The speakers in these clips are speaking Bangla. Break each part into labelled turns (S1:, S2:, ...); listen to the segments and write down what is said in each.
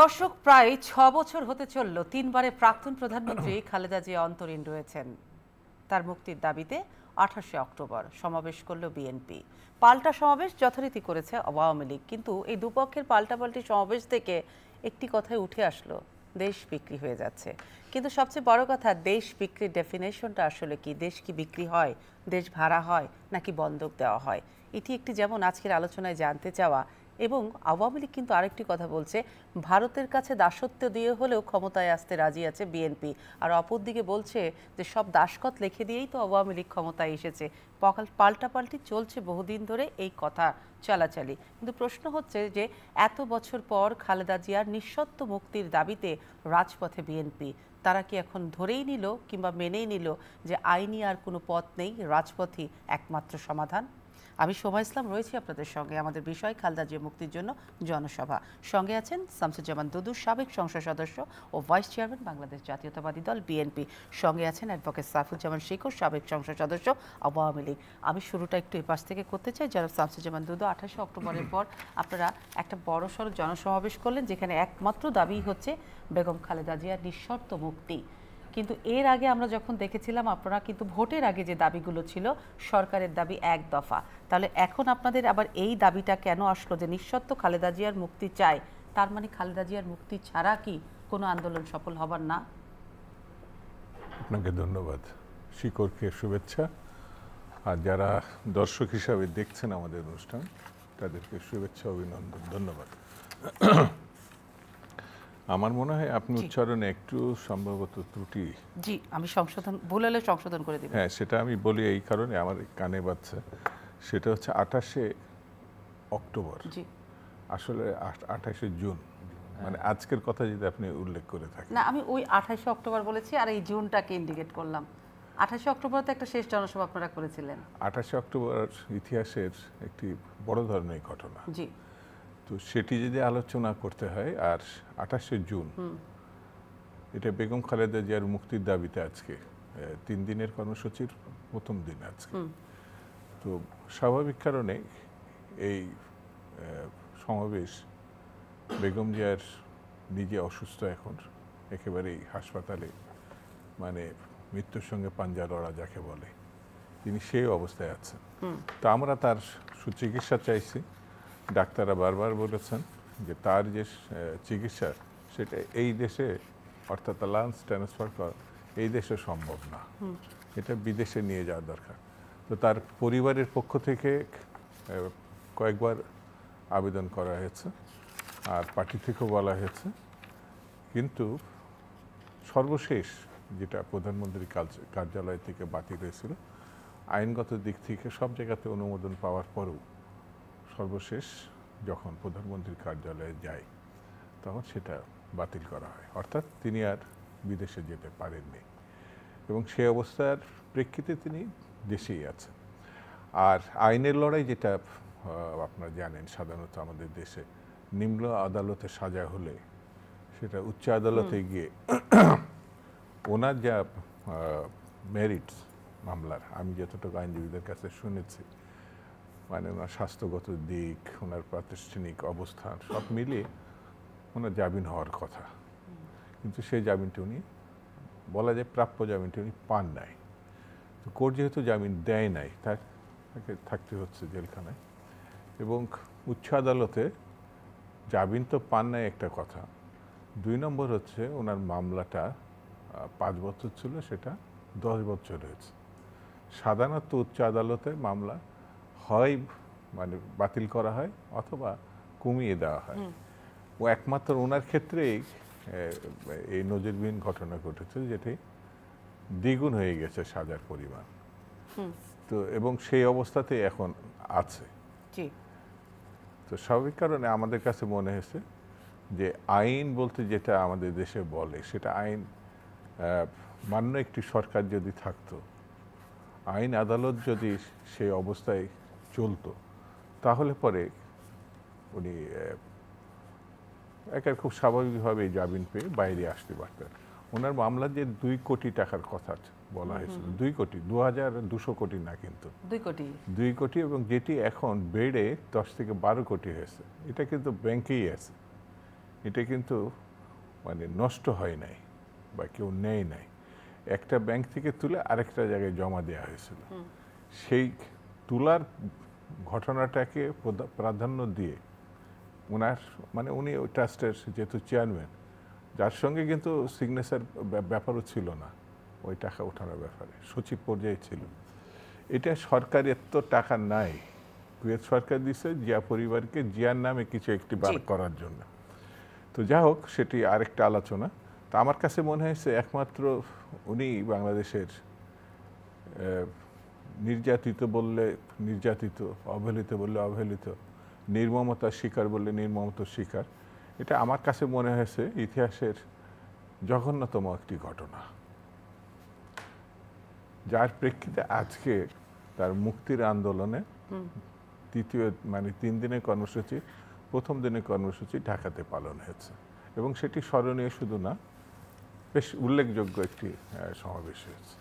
S1: দর্শক প্রায় ছ বছর হতে চলল তিনবারে প্রাক্তন প্রধানমন্ত্রী খালেদা জিয়া অন্তরীণ রয়েছেন তার মুক্তির দাবিতে আঠাশে অক্টোবর সমাবেশ করল বিএনপি পাল্টা সমাবেশ যথারীতি করেছে আওয়ামী লীগ কিন্তু এই দুপক্ষের পাল্টাপাল্টি সমাবেশ থেকে একটি কথাই উঠে আসলো দেশ বিক্রি হয়ে যাচ্ছে কিন্তু সবচেয়ে বড় কথা দেশ বিক্রির ডেফিনেশনটা আসলে কি দেশ কি বিক্রি হয় দেশ ভাড়া হয় নাকি বন্ধক দেওয়া হয় এটি একটি যেমন আজকের আলোচনায় জানতে চাওয়া এবং আওয়ামী লীগ কিন্তু আরেকটি কথা বলছে ভারতের কাছে দাসত্ব দিয়ে হলেও ক্ষমতায় আসতে রাজি আছে বিএনপি আর অপরদিকে বলছে যে সব দাসকত লিখে দিয়েই তো আওয়ামী লীগ ক্ষমতায় এসেছে পাল্টাপাল্টি চলছে বহুদিন ধরে এই কথা চালাচালি কিন্তু প্রশ্ন হচ্ছে যে এত বছর পর খালেদা জিয়ার নিঃশর্ত মুক্তির দাবিতে রাজপথে বিএনপি তারা কি এখন ধরেই নিল কিংবা মেনেই নিল যে আইনি আর কোনো পথ নেই রাজপথই একমাত্র সমাধান আমি শোভা ইসলাম রয়েছি আপনাদের সঙ্গে আমাদের বিষয় খালদা জিয়া মুক্তির জন্য জনসভা সঙ্গে আছেন শামসুজ্জামান দুদু সাবেক সংসদ সদস্য ও ভাইস চেয়ারম্যান বাংলাদেশ জাতীয়তাবাদী দল বিএনপি সঙ্গে আছেন অ্যাডভোকেট সাইফুজ্জামান ও সাবেক সংসদ সদস্য আওয়ামী লীগ আমি শুরুটা একটু এপাশ থেকে করতে চাই যারা শামসুজ্জামান দুদু আঠাশে অক্টোবরের পর আপনারা একটা বড় সড় জনসমাবেশ করলেন যেখানে একমাত্র দাবি হচ্ছে বেগম খালেদা জিয়ার নিঃশর্ত মুক্তি কিন্তু এর আগে আমরা যখন দেখেছিলাম আপনারা কিন্তু ভোটের আগে যে দাবিগুলো ছিল সরকারের দাবি এক দফা তাহলে এখন আপনাদের আবার এই দাবিটা কেন আসলো যে নিঃশর্ত খালেদা জিয়ার মুক্তি চায় তার মানে খালেদা জিয়ার মুক্তি ছাড়া কি কোনো আন্দোলন সফল হবার না
S2: আপনাকে ধন্যবাদ শিকরকে শুভেচ্ছা আর যারা দর্শক হিসাবে দেখছেন আমাদের অনুষ্ঠান তাদেরকে শুভেচ্ছা অভিনন্দন ধন্যবাদ আমার মনে হয় আপনি উচ্চারণে একটু সম্ভবত ত্রুটি
S1: জি আমি সংশোধন বললে সংশোধন করে দেবেন হ্যাঁ
S2: সেটা আমি বলি এই কারণে আমার কানে বাচ্চা সেটা হচ্ছে আঠাশে অক্টোবর জি আসলে আঠাশে জুন মানে হ্যাঁ। আজকের কথা যদি আপনি উল্লেখ করে থাকেন
S1: না আমি ওই আঠাশে অক্টোবর বলেছি আর এই জুনটাকে ইন্ডিকেট করলাম আঠাশে অক্টোবর তো একটা শেষ জনসভা আপনারা করেছিলেন
S2: আঠাশে অক্টোবর ইতিহাসের একটি বড় ধরনের ঘটনা জি তো সেটি যদি আলোচনা করতে হয় আর আঠাশে জুন এটা বেগম খালেদা জিয়ার মুক্তির দাবিতে আজকে তিন দিনের কর্মসূচির প্রথম দিন আজকে তো স্বাভাবিক কারণে এই সমাবেশ বেগম জিয়ার নিজে অসুস্থ এখন একেবারেই হাসপাতালে মানে মৃত্যুর সঙ্গে পাঞ্জা লড়া যাকে বলে তিনি সেই অবস্থায় আছেন তা আমরা তার সুচিকিৎসা চাইছি ডাক্তাররা বারবার বলেছেন যে তার যে চিকিৎসা সেটা এই দেশে অর্থাৎ লাঞ্চ ট্রান্সফার করা এই দেশে সম্ভব না এটা বিদেশে নিয়ে যাওয়া দরকার তো তার পরিবারের পক্ষ থেকে কয়েকবার আবেদন করা হয়েছে আর পার্টি থেকেও বলা হয়েছে কিন্তু সর্বশেষ যেটা প্রধানমন্ত্রীর কার্যালয় থেকে বাতিল হয়েছিল আইনগত দিক থেকে সব জায়গাতে অনুমোদন পাওয়ার পরেও সর্বশেষ যখন প্রধানমন্ত্রীর কার্যালয়ে যায় তখন সেটা বাতিল করা হয় অর্থাৎ তিনি আর বিদেশে যেতে পারেননি এবং সে অবস্থার প্রেক্ষিতে তিনি দেশেই আছেন আর আইনের লড়াই যেটা আপনারা জানেন সাধারণত আমাদের দেশে নিম্ন আদালতে সাজা হলে সেটা উচ্চ আদালতে গিয়ে ওনার যা মেরিটস মামলার আমি যতটুকু আইনজীবীদের কাছে শুনেছি মানে ওনার স্বাস্থ্যগত দিক ওনার প্রাতিষ্ঠানিক অবস্থান সব মিলিয়ে ওনার জামিন হওয়ার কথা কিন্তু সেই জামিনটি উনি বলা যায় প্রাপ্য জামিনটি উনি পান নাই তো কোর্ট যেহেতু জামিন দেয় নাই তাকে থাকতে হচ্ছে জেলখানায় এবং উচ্চ আদালতে জামিন তো পান নাই একটা কথা দুই নম্বর হচ্ছে ওনার মামলাটা পাঁচ বছর ছিল সেটা দশ বছর হয়েছে সাধারণত উচ্চ আদালতে মামলা হয় মানে বাতিল করা হয় অথবা কমিয়ে দেওয়া হয় ও একমাত্র ওনার ক্ষেত্রেই এই নজিরবিহীন ঘটনা ঘটেছে যেটি দ্বিগুণ হয়ে গেছে সাজার পরিমাণ তো এবং সেই অবস্থাতেই এখন আছে তো স্বাভাবিক কারণে আমাদের কাছে মনে হয়েছে যে আইন বলতে যেটা আমাদের দেশে বলে সেটা আইন মান্য একটি সরকার যদি থাকতো আইন আদালত যদি সেই অবস্থায় চলতো তাহলে পরে উনি একের খুব স্বাভাবিকভাবে জামিন পেয়ে বাইরে আসতে পারতেন ওনার মামলা যে দুই কোটি টাকার কথা বলা হয়েছিল দুই কোটি দু হাজার দুশো কোটি না কিন্তু দুই কোটি দুই কোটি এবং যেটি এখন বেড়ে দশ থেকে বারো কোটি হয়েছে এটা কিন্তু ব্যাংকেই আছে এটা কিন্তু মানে নষ্ট হয় নাই বা কেউ নেয় নাই একটা ব্যাংক থেকে তুলে আরেকটা জায়গায় জমা দেওয়া হয়েছিল সেই তুলার ঘটনাটাকে প্রাধান্য দিয়ে ওনার মানে উনি ওই ট্রাস্টের যেহেতু চেয়ারম্যান যার সঙ্গে কিন্তু সিগনেচার ব্যাপারও ছিল না ওই টাকা ওঠানোর ব্যাপারে সচিব পর্যায়ে ছিল এটা সরকারের তো টাকা নাই কুয়েত সরকার দিছে জিয়া পরিবারকে জিয়ার নামে কিছু একটি বার করার জন্য তো যা হোক সেটি আরেকটা আলোচনা তা আমার কাছে মনে হয়েছে একমাত্র উনি বাংলাদেশের নির্যাতিত বললে নির্যাতিত অবহেলিত বললে অবহেলিত নির্মমতার শিকার বললে নির্মমতার শিকার এটা আমার কাছে মনে হয়েছে ইতিহাসের জঘন্যতম একটি ঘটনা যার প্রেক্ষিতে আজকে তার মুক্তির আন্দোলনে তৃতীয় মানে তিন দিনের কর্মসূচি প্রথম দিনের কর্মসূচি ঢাকাতে পালন হয়েছে এবং সেটি স্মরণীয় শুধু না বেশ উল্লেখযোগ্য একটি সমাবেশ হয়েছে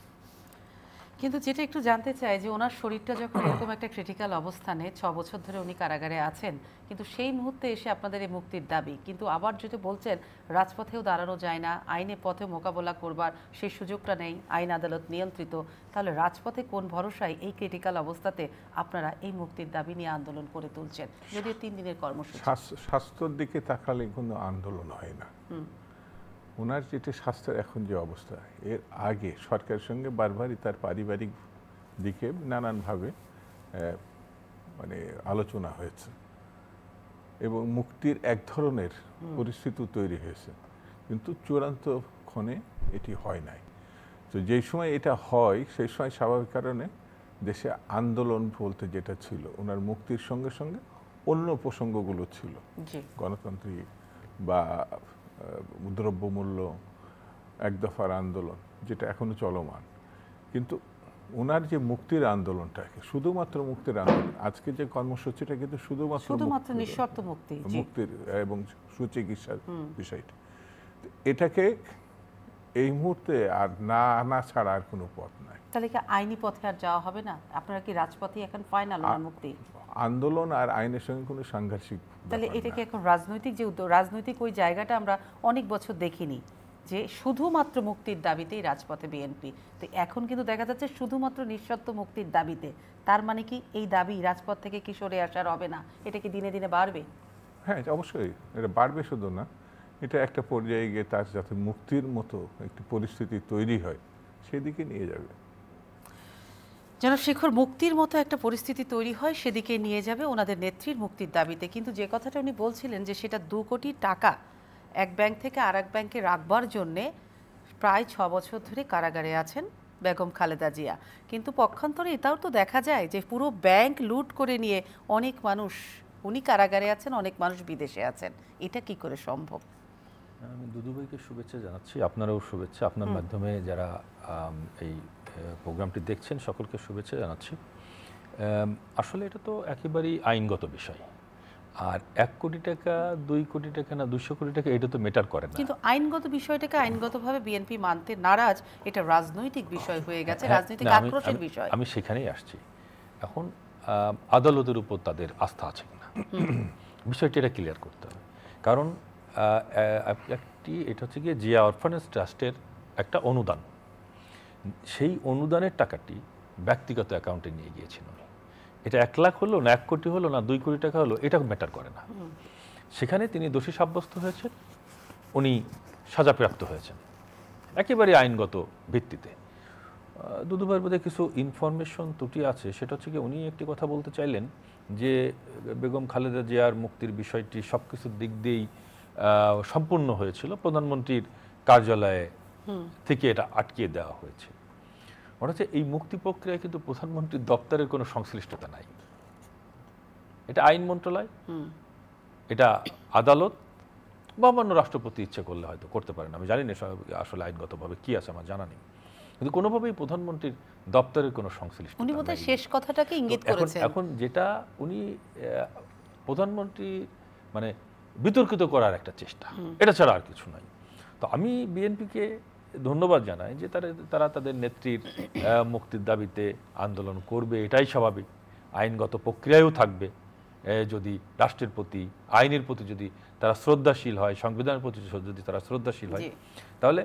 S1: কিন্তু যেটা একটু জানতে চাই যে ওনার শরীরটা যখন এরকম একটা ক্রিটিক্যাল অবস্থানে ছ বছর ধরে উনি কারাগারে আছেন কিন্তু সেই মুহূর্তে এসে আপনাদের এই মুক্তির দাবি কিন্তু আবার যদি বলছেন রাজপথেও দাঁড়ানো যায় না আইনে পথে মোকাবেলা করবার সেই সুযোগটা নেই আইন আদালত নিয়ন্ত্রিত তাহলে রাজপথে কোন ভরসায় এই ক্রিটিক্যাল অবস্থাতে আপনারা এই মুক্তির দাবি নিয়ে আন্দোলন করে তুলছেন যদিও তিন দিনের কর্মসূচি
S2: স্বাস্থ্যের দিকে তাকালে কোনো আন্দোলন হয় না ওনার যেটি স্বাস্থ্যের এখন যে অবস্থা এর আগে সরকারের সঙ্গে বারবারই তার পারিবারিক দিকে নানানভাবে মানে আলোচনা হয়েছে এবং মুক্তির এক ধরনের পরিস্থিতি তৈরি হয়েছে কিন্তু চূড়ান্ত ক্ষণে এটি হয় নাই তো যেই সময় এটা হয় সেই সময় স্বাভাবিক কারণে দেশে আন্দোলন বলতে যেটা ছিল ওনার মুক্তির সঙ্গে সঙ্গে অন্য প্রসঙ্গগুলো ছিল গণতান্ত্রিক বা দ্রব্যমূল্য এক দফার আন্দোলন যেটা এখনও চলমান কিন্তু ওনার যে মুক্তির আন্দোলনটাকে শুধুমাত্র মুক্তির আন্দোলন আজকে যে কর্মসূচিটা কিন্তু শুধুমাত্র শুধুমাত্র নিঃশর্ত
S1: মুক্তি মুক্তির
S2: এবং সুচিকিৎসার বিষয়টা এটাকে এই মুহূর্তে আর না আনা ছাড়া আর কোনো পথ নাই
S1: তাহলে কি আইনি পথে আর যাওয়া হবে না আপনারা কি রাজপথে এখন ফাইনাল মুক্তি
S2: আন্দোলন আর আইনের সঙ্গে কোনো সাংঘর্ষিক তাহলে
S1: এটাকে এখন রাজনৈতিক যে উদ্যোগ রাজনৈতিক ওই জায়গাটা আমরা অনেক বছর দেখিনি যে শুধুমাত্র মুক্তির দাবিতেই রাজপথে বিএনপি তো এখন কিন্তু দেখা যাচ্ছে শুধুমাত্র নিঃশর্ত মুক্তির দাবিতে তার মানে কি এই দাবি রাজপথ থেকে কি সরে আসার হবে না এটা কি দিনে দিনে বাড়বে
S2: হ্যাঁ অবশ্যই এটা বাড়বে শুধু না এটা একটা পর্যায়ে গিয়ে তার যাতে মুক্তির মতো একটি পরিস্থিতি তৈরি হয় সেদিকে নিয়ে যাবে
S1: যেন শেখর মুক্তির মতো একটা পরিস্থিতি তৈরি হয় সেদিকে নিয়ে যাবে ওনাদের নেত্রীর মুক্তির দাবিতে কিন্তু যে কথাটা উনি বলছিলেন যে সেটা দু কোটি টাকা এক ব্যাংক থেকে আর এক ব্যাংকে রাখবার জন্যে প্রায় ছ বছর ধরে কারাগারে আছেন বেগম খালেদা জিয়া কিন্তু পক্ষান্তরে এটাও তো দেখা যায় যে পুরো ব্যাংক লুট করে নিয়ে অনেক মানুষ উনি কারাগারে আছেন অনেক মানুষ বিদেশে আছেন এটা কি করে সম্ভব
S3: আমি দুদুভাইকে শুভেচ্ছা জানাচ্ছি আপনারাও শুভেচ্ছা আপনার মাধ্যমে যারা এই প্রোগ্রামটি দেখছেন সকলকে শুভেচ্ছা জানাচ্ছি আসলে এটা তো একেবারেই আইনগত বিষয় আর এক কোটি টাকা দুই কোটি টাকা না দুশো কোটি টাকা এটা তো মেটার করে না
S1: কিন্তু আইনগত বিষয়টাকে আইনগতভাবে বিএনপি মানতে নারাজ এটা রাজনৈতিক বিষয় হয়ে গেছে হ্যাঁ, রাজনৈতিক আক্রোশের বিষয়
S3: আমি সেখানেই আসছি এখন আদালতের উপর তাদের আস্থা আছে কিনা বিষয়টি এটা ক্লিয়ার করতে হবে কারণ একটি এটা হচ্ছে গিয়ে জিয়া অরফানেন্স ট্রাস্টের একটা অনুদান সেই অনুদানের টাকাটি ব্যক্তিগত অ্যাকাউন্টে নিয়ে গিয়েছেন উনি এটা এক লাখ হলো না এক কোটি হলো না দুই কোটি টাকা হলো এটা ম্যাটার করে না সেখানে তিনি দোষী সাব্যস্ত হয়েছেন উনি সাজাপ্রাপ্ত হয়েছেন একেবারে আইনগত ভিত্তিতে দুবার বোধে কিছু ইনফরমেশন ত্রুটি আছে সেটা হচ্ছে কি উনি একটি কথা বলতে চাইলেন যে বেগম খালেদা জিয়ার মুক্তির বিষয়টি সব কিছুর দিক দিয়েই সম্পূর্ণ হয়েছিল প্রধানমন্ত্রীর কার্যালয়ে থেকে এটা আটকিয়ে দেওয়া হয়েছে মনে হচ্ছে এই মুক্তি প্রক্রিয়ায় কিন্তু প্রধানমন্ত্রীর দপ্তরের কোনো সংশ্লিষ্টতা নাই এটা আইন মন্ত্রণালয় এটা আদালত বা অন্যান্য রাষ্ট্রপতি ইচ্ছে করলে হয়তো করতে পারেন আমি জানি না আসলে আইনগতভাবে কি আছে আমার জানা নেই কিন্তু কোনোভাবেই প্রধানমন্ত্রীর দপ্তরের কোনো সংশ্লিষ্ট উনি বোধহয় শেষ
S1: কথাটাকে ইঙ্গিত করেছেন এখন
S3: যেটা উনি প্রধানমন্ত্রী মানে বিতর্কিত করার একটা চেষ্টা এটা ছাড়া আর কিছু নাই তো আমি বিএনপিকে ধন্যবাদ জানায় যে তারা তারা তাদের নেত্রীর মুক্তির দাবিতে আন্দোলন করবে এটাই স্বাভাবিক আইনগত প্রক্রিয়ায়ও থাকবে যদি রাষ্ট্রের প্রতি আইনের প্রতি যদি তারা শ্রদ্ধাশীল হয় সংবিধানের প্রতি যদি তারা শ্রদ্ধাশীল হয় তাহলে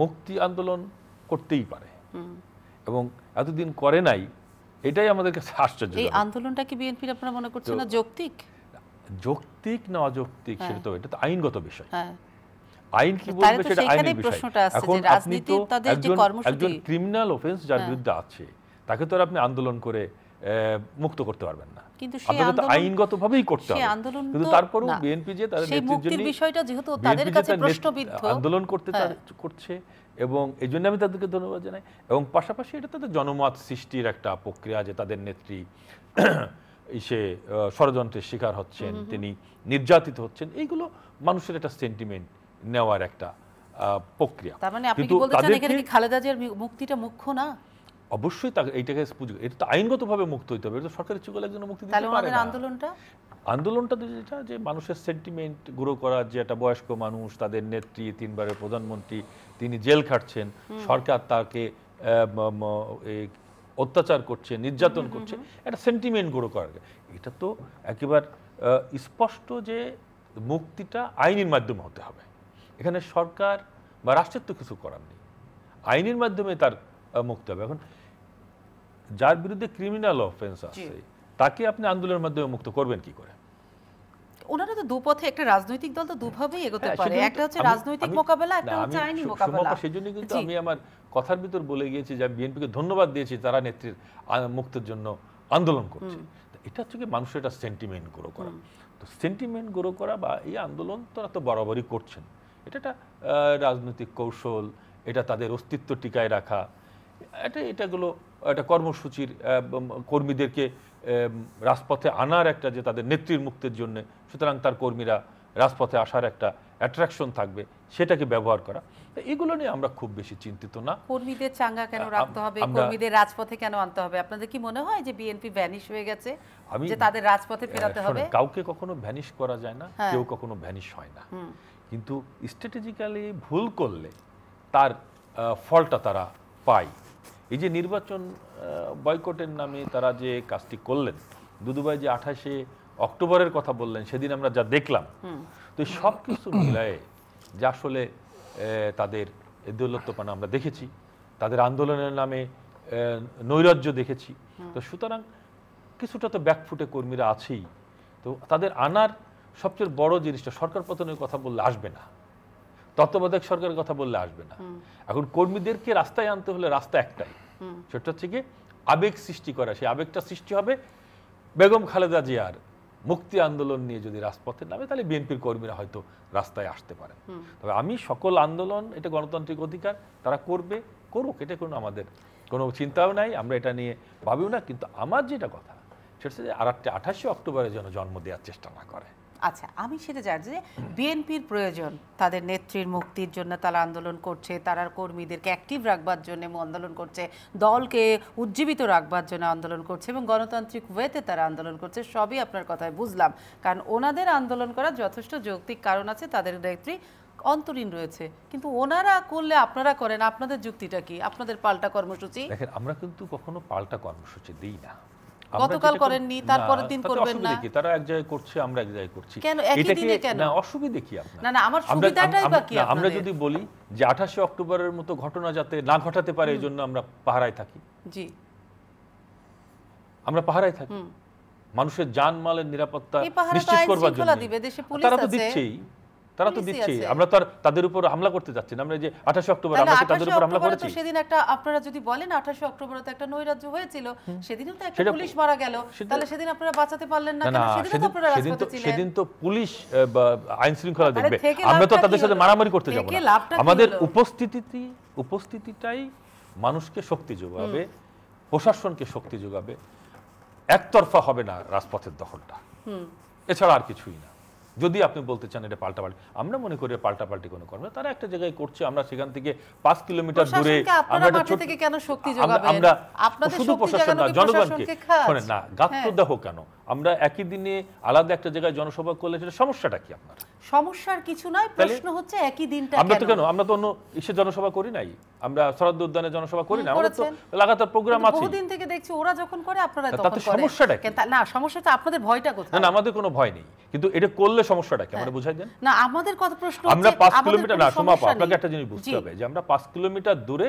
S3: মুক্তি আন্দোলন করতেই পারে এবং এতদিন করে নাই এটাই আমাদের কাছে আশ্চর্য এই
S1: আন্দোলনটা কি বিএনপি আপনারা মনে করছেন না যৌক্তিক
S3: যৌক্তিক না অযৌক্তিক হ্যাঁ। সেটা তো এটা তো আইনগত বিষয় হ্যাঁ আইন কি বলবে সেটা আইনের বিষয় এখন আপনি তো একজন ক্রিমিনাল অফেন্স যার হ্যাঁ। বিরুদ্ধে আছে তাকে তো আর আপনি আন্দোলন করে মুক্ত করতে পারবেন না
S1: কিন্তু সেই আন্দোলন
S3: আইনগতভাবেই করতে হবে কিন্তু তারপরেও বিএনপি যে সেই মুক্তির বিষয়টা
S1: যেহেতু তাদের কাছে প্রশ্নবিদ্ধ আন্দোলন
S3: করতে হ্যাঁ। করছে এবং এই জন্য আমি তাদেরকে ধন্যবাদ জানাই এবং পাশাপাশি এটা তাদের জনমত সৃষ্টির একটা প্রক্রিয়া যে তাদের নেত্রী সে ষড়যন্ত্রের শিকার হচ্ছেন তিনি নির্যাতিত হচ্ছেন এইগুলো মানুষের একটা সেন্টিমেন্ট নেওয়ার একটা প্রক্রিয়া তার মানে আপনি কি বলতে চান এখানে কি
S1: খালেদা জিয়ার মুক্তিটা মুখ্য না
S3: অবশ্যই তা এইটাকে এটা তো আইনগতভাবে মুক্ত হইতে হবে এটা সরকারের চুগল একজন মুক্তি দিতে পারে না আন্দোলনটা আন্দোলনটা যেটা যে মানুষের সেন্টিমেন্ট গ্রো করা যে একটা বয়স্ক মানুষ তাদের নেত্রী তিনবারের প্রধানমন্ত্রী তিনি জেল খাটছেন সরকার তাকে অত্যাচার করছে নির্যাতন করছে একটা সেন্টিমেন্ট গ্রো করা এটা তো একেবারে স্পষ্ট যে মুক্তিটা আইনের মাধ্যমে হতে হবে এখানে সরকার বা রাষ্ট্রের তো কিছু করার নেই আইনের মাধ্যমে তার মুক্তি হবে এখন যার বিরুদ্ধে ক্রিমিনাল অফেন্স আছে তাকে আপনি আন্দোলনের মাধ্যমে মুক্ত করবেন কি করে
S1: ওনারা তো দুপথে একটা রাজনৈতিক দল তো দুভাবেই হ্যাঁ, এগোতে হ্যাঁ, পারে একটা হচ্ছে রাজনৈতিক মোকাবেলা একটা হচ্ছে আইনি
S3: মোকাবেলা কিন্তু আমি আমার কথার ভিতর বলে গিয়েছি যে বিএনপিকে ধন্যবাদ দিয়েছি তারা নেত্রীর মুক্তির জন্য আন্দোলন করছে এটা হচ্ছে কি মানুষের একটা সেন্টিমেন্ট গ্রো করা তো সেন্টিমেন্ট গ্রো করা বা এই আন্দোলন তারা তো বরাবরই করছেন এটা একটা রাজনৈতিক কৌশল এটা তাদের অস্তিত্ব টিকায় রাখা এটা এটাগুলো একটা কর্মসূচির কর্মীদেরকে রাজপথে আনার একটা যে তাদের নেত্রীর মুক্তির জন্য সুতরাং তার কর্মীরা রাজপথে আসার একটা অ্যাট্রাকশন থাকবে সেটাকে ব্যবহার করা এগুলো নিয়ে আমরা খুব বেশি চিন্তিত না
S1: কর্মীদের চাঙ্গা কেন রাখতে হবে কর্মীদের রাজপথে কেন আনতে হবে আপনাদের কি মনে হয় যে বিএনপি ভ্যানিশ হয়ে গেছে যে তাদের রাজপথে ফেরাতে হবে
S3: কাউকে কখনো ভ্যানিশ করা যায় না হ্যাঁ। কেউ কখনো ভ্যানিশ হয় না কিন্তু স্ট্র্যাটেজিক্যালি ভুল করলে তার ফলটা তারা পায় এই যে নির্বাচন বয়কটের নামে তারা যে কাজটি করলেন দুদুবাই যে আঠাশে অক্টোবরের কথা বললেন সেদিন আমরা যা দেখলাম তো সব কিছু মিলায়ে যা আসলে তাদের দৌলত্বপানা আমরা দেখেছি তাদের আন্দোলনের নামে নৈরাজ্য দেখেছি তো সুতরাং কিছুটা তো ব্যাকফুটে কর্মীরা আছেই তো তাদের আনার সবচেয়ে বড় জিনিসটা সরকার পতনের কথা বললে আসবে না তত্ত্বাবধায়ক সরকারের কথা বললে আসবে না এখন কর্মীদেরকে রাস্তায় আনতে হলে রাস্তা একটাই সেটা হচ্ছে কি আবেগ সৃষ্টি করা সেই আবেগটা সৃষ্টি হবে বেগম খালেদা জিয়ার মুক্তি আন্দোলন নিয়ে যদি রাজপথে নামে তাহলে বিএনপির কর্মীরা হয়তো রাস্তায় আসতে পারে তবে আমি সকল আন্দোলন এটা গণতান্ত্রিক অধিকার তারা করবে করুক এটা কোনো আমাদের কোনো চিন্তাও নাই আমরা এটা নিয়ে ভাবিও না কিন্তু আমার যেটা কথা সেটা হচ্ছে যে আর আঠাশে অক্টোবরে যেন জন্ম দেওয়ার চেষ্টা না করে
S1: আচ্ছা আমি সেটা জানি যে বিএনপির প্রয়োজন তাদের নেত্রীর মুক্তির জন্য তারা আন্দোলন করছে তারার কর্মীদেরকে অ্যাক্টিভ রাখবার জন্য আন্দোলন করছে দলকে উজ্জীবিত রাখবার জন্য আন্দোলন করছে এবং গণতান্ত্রিক ওয়েতে তারা আন্দোলন করছে সবই আপনার কথায় বুঝলাম কারণ ওনাদের আন্দোলন করার যথেষ্ট যৌক্তিক কারণ আছে তাদের নেত্রী অন্তরীণ রয়েছে কিন্তু ওনারা করলে আপনারা করেন আপনাদের যুক্তিটা কি আপনাদের পাল্টা কর্মসূচি
S3: দেখেন আমরা কিন্তু কখনো পাল্টা কর্মসূচি দিই না গতকাল করেননি তারপরের দিন করবেন না কি তারা এক জায়গায় করছে আমরা এক জায়গায় করছি কেন একই দিনে কেন না অসুবিধা কি আপনার না না আমার সুবিধাটাই বা কি আমরা যদি বলি যে 28 অক্টোবরের মতো ঘটনা যাতে না ঘটাতে পারে এই জন্য আমরা পাহারায় থাকি জি আমরা পাহারায় থাকি মানুষের জানমালের নিরাপত্তা নিশ্চিত করবার জন্য
S1: তারা তো দিচ্ছেই
S3: তারা তো দিচ্ছে আমরা তো আর তাদের উপর হামলা করতে যাচ্ছি না আমরা যে আঠাশে অক্টোবর আমরা তাদের উপর হামলা করেছি সেদিন
S1: একটা আপনারা যদি বলেন আঠাশে অক্টোবর তো একটা নৈরাজ্য হয়েছিল সেদিনও তো একটা পুলিশ মারা গেল তাহলে সেদিন আপনারা বাঁচাতে পারলেন না সেদিন তো আপনারা সেদিন তো সেদিন
S3: তো পুলিশ আইন শৃঙ্খলা দেখবে আমরা তো তাদের সাথে মারামারি করতে যাব না আমাদের উপস্থিতি উপস্থিতিটাই মানুষকে শক্তি যোগাবে প্রশাসনকে শক্তি যোগাবে একতরফা হবে না রাজপথের দখলটা এছাড়া আর কিছুই না যদি আপনি বলতে চান এটা পাল্টাপাল্টি আমরা মনে করি পাল্টাপাল্টি কোনো কর্ম তারা একটা জায়গায় করছে আমরা সেখান থেকে পাঁচ কিলোমিটার দূরে
S1: আমরা শুধু প্রশাসন না জনগণকে শোনেন না
S3: গাত্রদাহ হ্যাঁ। কেন আমরা একই দিনে আলাদা একটা জায়গায় জনসভা করলে সেটা সমস্যাটা কি আপনার
S1: সমস্যার কিছু নয় প্রশ্ন হচ্ছে একই দিনটা আমরা তো কেন
S3: আমরা তো অন্য ঈশ্বর জনসভা করি নাই আমরা শরদ উদ্যানে জনসভা করি না আমরা তো লাগাতার প্রোগ্রাম আছে বহুদিন
S1: থেকে দেখছি ওরা যখন করে আপনারা তখন করেন সমস্যাটা কি না সমস্যাটা আপনাদের ভয়টা কোথায়
S3: না আমাদের কোনো ভয় নেই কিন্তু এটা করলে সমস্যাটা কি আমরা হ্যাঁ। বুঝাই দেন
S1: না আমাদের কত প্রশ্ন আমরা 5 কিলোমিটার না সমাপা আপনাকে একটা জিনিস বুঝতে হবে
S3: যে আমরা 5 কিলোমিটার দূরে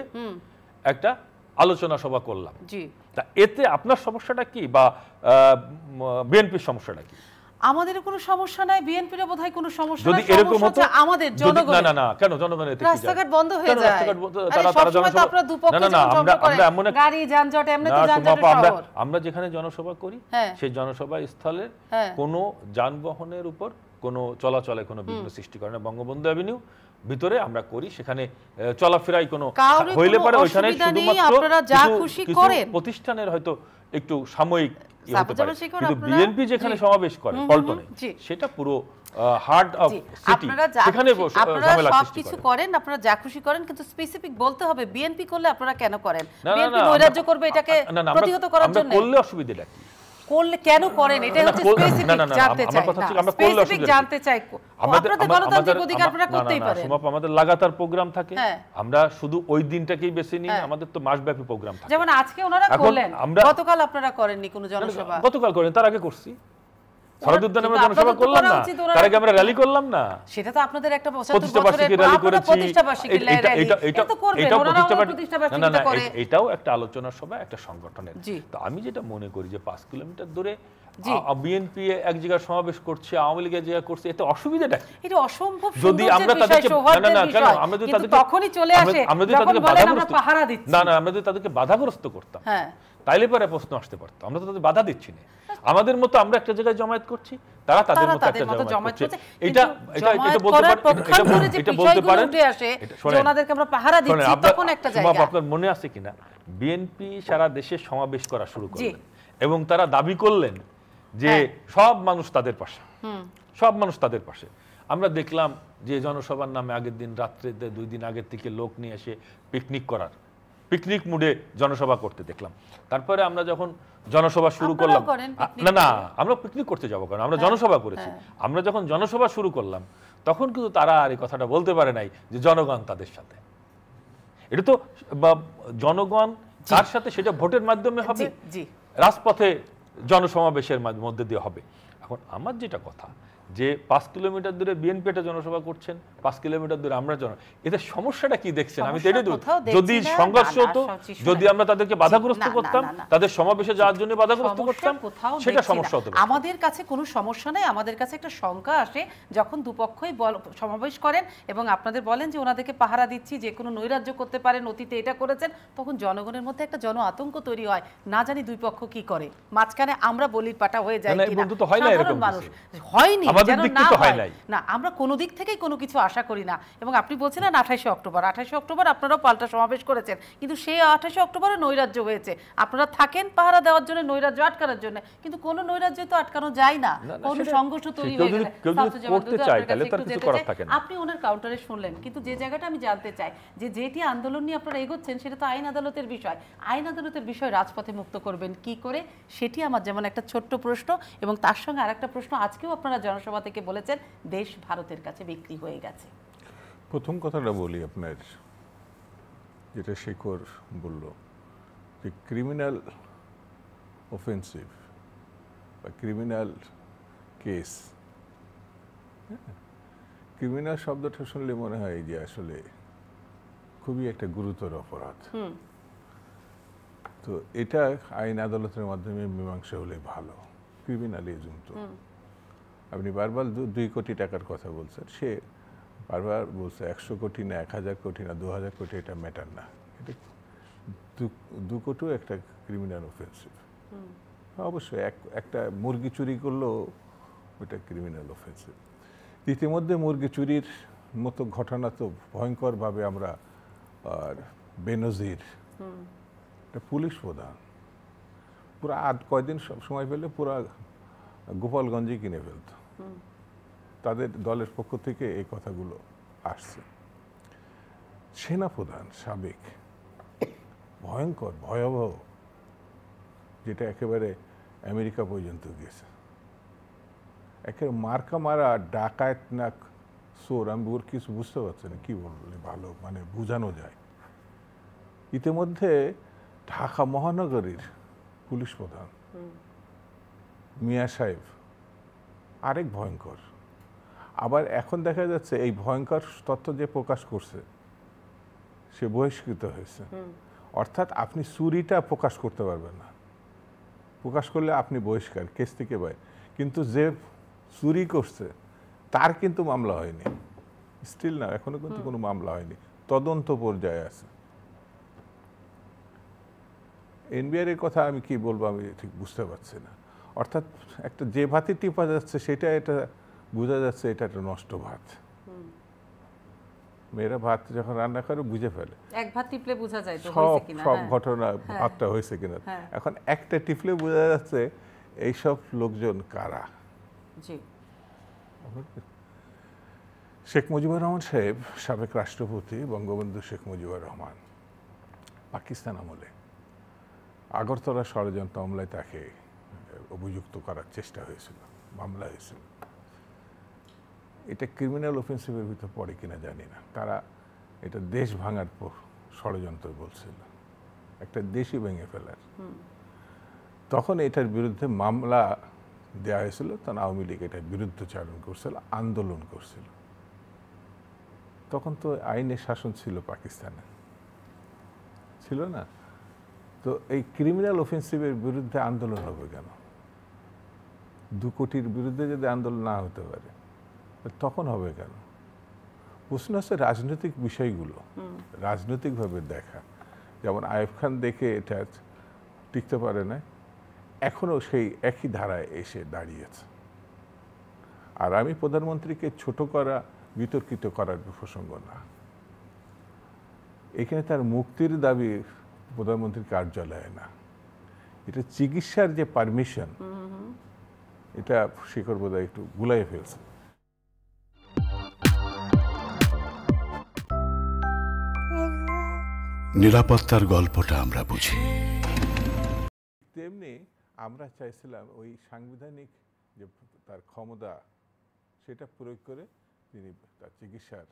S3: একটা আলোচনা সভা করলাম জি তা এতে আপনার সমস্যাটা কি বা বিএনপির সমস্যাটা কি
S1: আমাদের কোনো সমস্যা নাই বিএনপির বোধহয় কোনো সমস্যা যদি এরকম হতো আমাদের জনগণ না না
S3: না কেন জনগণের থেকে রাস্তাঘাট
S1: বন্ধ হয়ে যায় রাস্তাঘাট তারা তারা জনসভা আপনারা দুপক্ষে না না আমরা আমরা এমন গাড়ি যানজট এমন তো যানজট আমরা
S3: আমরা যেখানে জনসভা করি হ্যাঁ। সেই জনসভা স্থলে হ্যাঁ। কোনো যানবাহনের উপর কোনো চলাচলে কোনো বিঘ্ন সৃষ্টি করে না বঙ্গবন্ধু অ্যাভিনিউ ভিতরে আমরা করি সেখানে চলাফেরাই কোনো হইলে পারে ওইখানে শুধুমাত্র আপনারা যা খুশি করেন প্রতিষ্ঠানের হয়তো একটু সাময়িক কিন্তু বিএনপি যেখানে সমাবেশ করে পল্টনে সেটা পুরো হার্ট অফ সিটি সেখানে আপনারা সব কিছু
S1: করেন আপনারা যা খুশি করেন কিন্তু স্পেসিফিক বলতে হবে বিএনপি করলে আপনারা কেন করেন বিএনপি নৈরাজ্য করবে এটাকে প্রতিহত করার জন্য করলে অসুবিধা কি করলে কেন করেন এটা হচ্ছে স্পেসিফিক জানতে চাই আমার কথা হচ্ছে আমরা করলে জানতে চাই আপনাদের গণতান্ত্রিক অধিকার আপনারা করতেই পারেন
S3: আমাদের লাগাতার প্রোগ্রাম থাকে হ্যাঁ। আমরা শুধু ওই দিনটাকেই বেছে নিই হ্যাঁ। আমাদের তো মাসব্যাপী প্রোগ্রাম থাকে
S1: যেমন আজকে ওনারা করলেন গতকাল আপনারা করেননি কোনো জনসভা
S3: গতকাল করেন তার আগে করছি আমি যেটা মনে করি যে পাঁচ কিলোমিটার দূরে বিএনপি এক জায়গায় সমাবেশ করছে আওয়ামী লীগ এক জায়গায় করছে এতে অসুবিধাটা
S1: এটা অসম্ভব যদি আমরা তাদেরকে কেন আমরা তাদেরকে তখনই চলে আমরা যদি তাদেরকে বাধাগ্রস্ত না
S3: না আমরা যদি তাদেরকে বাধাগ্রস্ত করতাম হ্যাঁ তাইলে পরে প্রশ্ন আসতে পারতো আমরা তো তাদের বাধা দিচ্ছি না আমাদের মতো আমরা একটা জায়গায় জমায়েত করছি তারা তাদের মতো একটা জমায়েত করছে এটা আপনার মনে আছে কিনা বিএনপি সারা দেশে সমাবেশ করা শুরু করলেন এবং তারা দাবি করলেন যে হ্যাঁ। সব মানুষ তাদের পাশে সব মানুষ তাদের পাশে আমরা দেখলাম যে জনসভার নামে আগের দিন রাত্রে দুই দিন আগের থেকে লোক নিয়ে এসে পিকনিক করার পিকনিক মুডে জনসভা করতে দেখলাম তারপরে আমরা যখন জনসভা শুরু করলাম না না আমরা পিকনিক করতে যাবো কারণ আমরা হ্যাঁ, জনসভা করেছি হ্যাঁ। আমরা যখন জনসভা শুরু করলাম তখন কিন্তু তারা আর এই কথাটা বলতে পারে নাই যে জনগণ তাদের সাথে এটা তো বা জনগণ তার সাথে সেটা ভোটের মাধ্যমে হবে রাজপথে জনসমাবেশের মধ্যে দিয়ে হবে এখন আমার যেটা কথা যে পাঁচ কিলোমিটার দূরে বিএনপি একটা জনসভা করছেন পাঁচ কিলোমিটার দূরে আমরা জন এদের সমস্যাটা কি দেখছেন আমি তো এটাই যদি সংঘর্ষ হতো যদি আমরা তাদেরকে বাধাগ্রস্ত করতাম তাদের সমাবেশে যাওয়ার জন্য বাধাগ্রস্ত করতাম
S1: সেটা সমস্যা হতো আমাদের কাছে কোনো সমস্যা নাই আমাদের কাছে একটা শঙ্কা আসে যখন দুপক্ষই সমাবেশ করেন এবং আপনাদের বলেন যে ওনাদেরকে পাহারা দিচ্ছি যে কোনো নৈরাজ্য করতে পারেন অতীতে এটা করেছেন তখন জনগণের মধ্যে একটা জন আতঙ্ক তৈরি হয় না জানি দুই পক্ষ কি করে মাঝখানে আমরা বলির পাটা হয়ে যায় কিনা সাধারণ মানুষ হয়নি দিক হয় নাই না আমরা কোনো দিক থেকেই কোনো কিছু আশা করি না এবং আপনি বলছিলেন আঠাশে অক্টোবর আঠাশে অক্টোবর আপনারা পাল্টা সমাবেশ করেছেন কিন্তু সেই আঠাশে অক্টোবরে নৈরাজ্য হয়েছে আপনারা থাকেন পাহারা দেওয়ার জন্য নৈরাজ্য আটকানোর জন্য কিন্তু কোনো নৈরাজ্য তো আটকানো যায় না কোনো সংঘর্ষ তৈরি থাকে না আপনি ওনার কাউন্টারে শুনলেন কিন্তু যে জায়গাটা আমি জানতে চাই যে যেটি আন্দোলন নিয়ে আপনারা এগোচ্ছেন সেটা তো আইন আদালতের বিষয় আইন আদালতের বিষয় রাজপথে মুক্ত করবেন কি করে সেটি আমার যেমন একটা ছোট্ট প্রশ্ন এবং তার সঙ্গে আর একটা প্রশ্ন আজকেও আপনারা জন জনসভা থেকে বলেছেন দেশ ভারতের কাছে বিক্রি হয়ে গেছে
S2: প্রথম কথাটা বলি আপনার যেটা শেখর বলল যে ক্রিমিনাল অফেন্সিভ বা ক্রিমিনাল কেস ক্রিমিনাল শব্দটা শুনলে মনে হয় যে আসলে খুবই একটা গুরুতর অপরাধ তো এটা আইন আদালতের মাধ্যমে মীমাংসা হলে ভালো ক্রিমিনালিজম তো আপনি বারবার দুই কোটি টাকার কথা বলছেন সে বারবার বলছে একশো কোটি না এক হাজার কোটি না দু হাজার কোটি এটা ম্যাটার না এটা দু কোটিও একটা ক্রিমিনাল অফেন্সিভ অবশ্যই এক একটা মুরগি চুরি করলেও এটা ক্রিমিনাল অফেন্সিভ ইতিমধ্যে মুরগি চুরির মতো ঘটনা তো ভয়ঙ্করভাবে আমরা আর বেনজির পুলিশ প্রধান পুরো আট কয়দিন সময় পেলে পুরা গোপালগঞ্জে কিনে ফেলত তাদের দলের পক্ষ থেকে এই কথাগুলো আসছে সেনাপ্রধান সাবেক ভয়ঙ্কর ভয়াবহ যেটা একেবারে আমেরিকা পর্যন্ত গিয়েছে একেবারে মার্কা মারা ডাকায়ত নাক সোর আমি ওর কিছু বুঝতে পারছি না কী বললে ভালো মানে বোঝানো যায় ইতিমধ্যে ঢাকা মহানগরীর পুলিশ প্রধান মিয়া সাহেব আরেক ভয়ঙ্কর আবার এখন দেখা যাচ্ছে এই ভয়ঙ্কর তথ্য যে প্রকাশ করছে সে বহিষ্কৃত হয়েছে অর্থাৎ আপনি চুরিটা প্রকাশ করতে পারবেন না প্রকাশ করলে আপনি বহিষ্কার কেস থেকে বাইরে কিন্তু যে চুরি করছে তার কিন্তু মামলা হয়নি স্টিল না এখনো কিন্তু কোনো মামলা হয়নি তদন্ত পর্যায়ে আছে এনবিআর এর কথা আমি কি বলবো আমি ঠিক বুঝতে পারছি না অর্থাৎ একটা যে ভাতে টিপা যাচ্ছে সেটা এটা বোঝা যাচ্ছে এটা একটা নষ্ট ভাত মেয়েরা ভাত যখন রান্না করে বুঝে ফেলে
S1: এক ভাত টিপলে বোঝা যায় তো সব সব ঘটনা ভাতটা হয়েছে কিনা হ্যাঁ। হ্যাঁ। হ্যাঁ।
S2: এখন একটা টিপলে বোঝা যাচ্ছে এইসব লোকজন কারা জি শেখ মুজিবুর রহমান সাহেব সাবেক রাষ্ট্রপতি বঙ্গবন্ধু শেখ মুজিবুর রহমান পাকিস্তান আমলে আগরতলা ষড়যন্ত্র মামলায় তাকে অভিযুক্ত করার চেষ্টা হয়েছিল মামলা হয়েছিল এটা ক্রিমিনাল অফেন্সিভের ভিতরে পড়ে কিনা জানি না তারা এটা দেশ ভাঙার পর ষড়যন্ত্র বলছিল একটা দেশই ভেঙে ফেলার তখন এটার বিরুদ্ধে মামলা দেওয়া হয়েছিল তখন আওয়ামী লীগ এটার বিরুদ্ধচারণ করছিল আন্দোলন করছিল তখন তো আইনের শাসন ছিল পাকিস্তানে ছিল না তো এই ক্রিমিনাল অফেন্সিভের বিরুদ্ধে আন্দোলন হবে কেন দু কোটির বিরুদ্ধে যদি আন্দোলন না হতে পারে তখন হবে কেন প্রশ্ন আছে রাজনৈতিক বিষয়গুলো রাজনৈতিকভাবে দেখা যেমন আয়েফ খান দেখে এটা টিকতে পারে না এখনও সেই একই ধারায় এসে দাঁড়িয়েছে আর আমি প্রধানমন্ত্রীকে ছোট করা বিতর্কিত করার প্রসঙ্গ না এখানে তার মুক্তির দাবি প্রধানমন্ত্রীর কার্যালয়ে না এটা চিকিৎসার যে পারমিশন এটা শিকড় বোধ একটু গুলাই ফেলছে
S4: নিরাপত্তার গল্পটা আমরা বুঝি
S2: তেমনি আমরা চাইছিলাম ওই সাংবিধানিক যে তার ক্ষমতা সেটা প্রয়োগ করে তিনি তার চিকিৎসার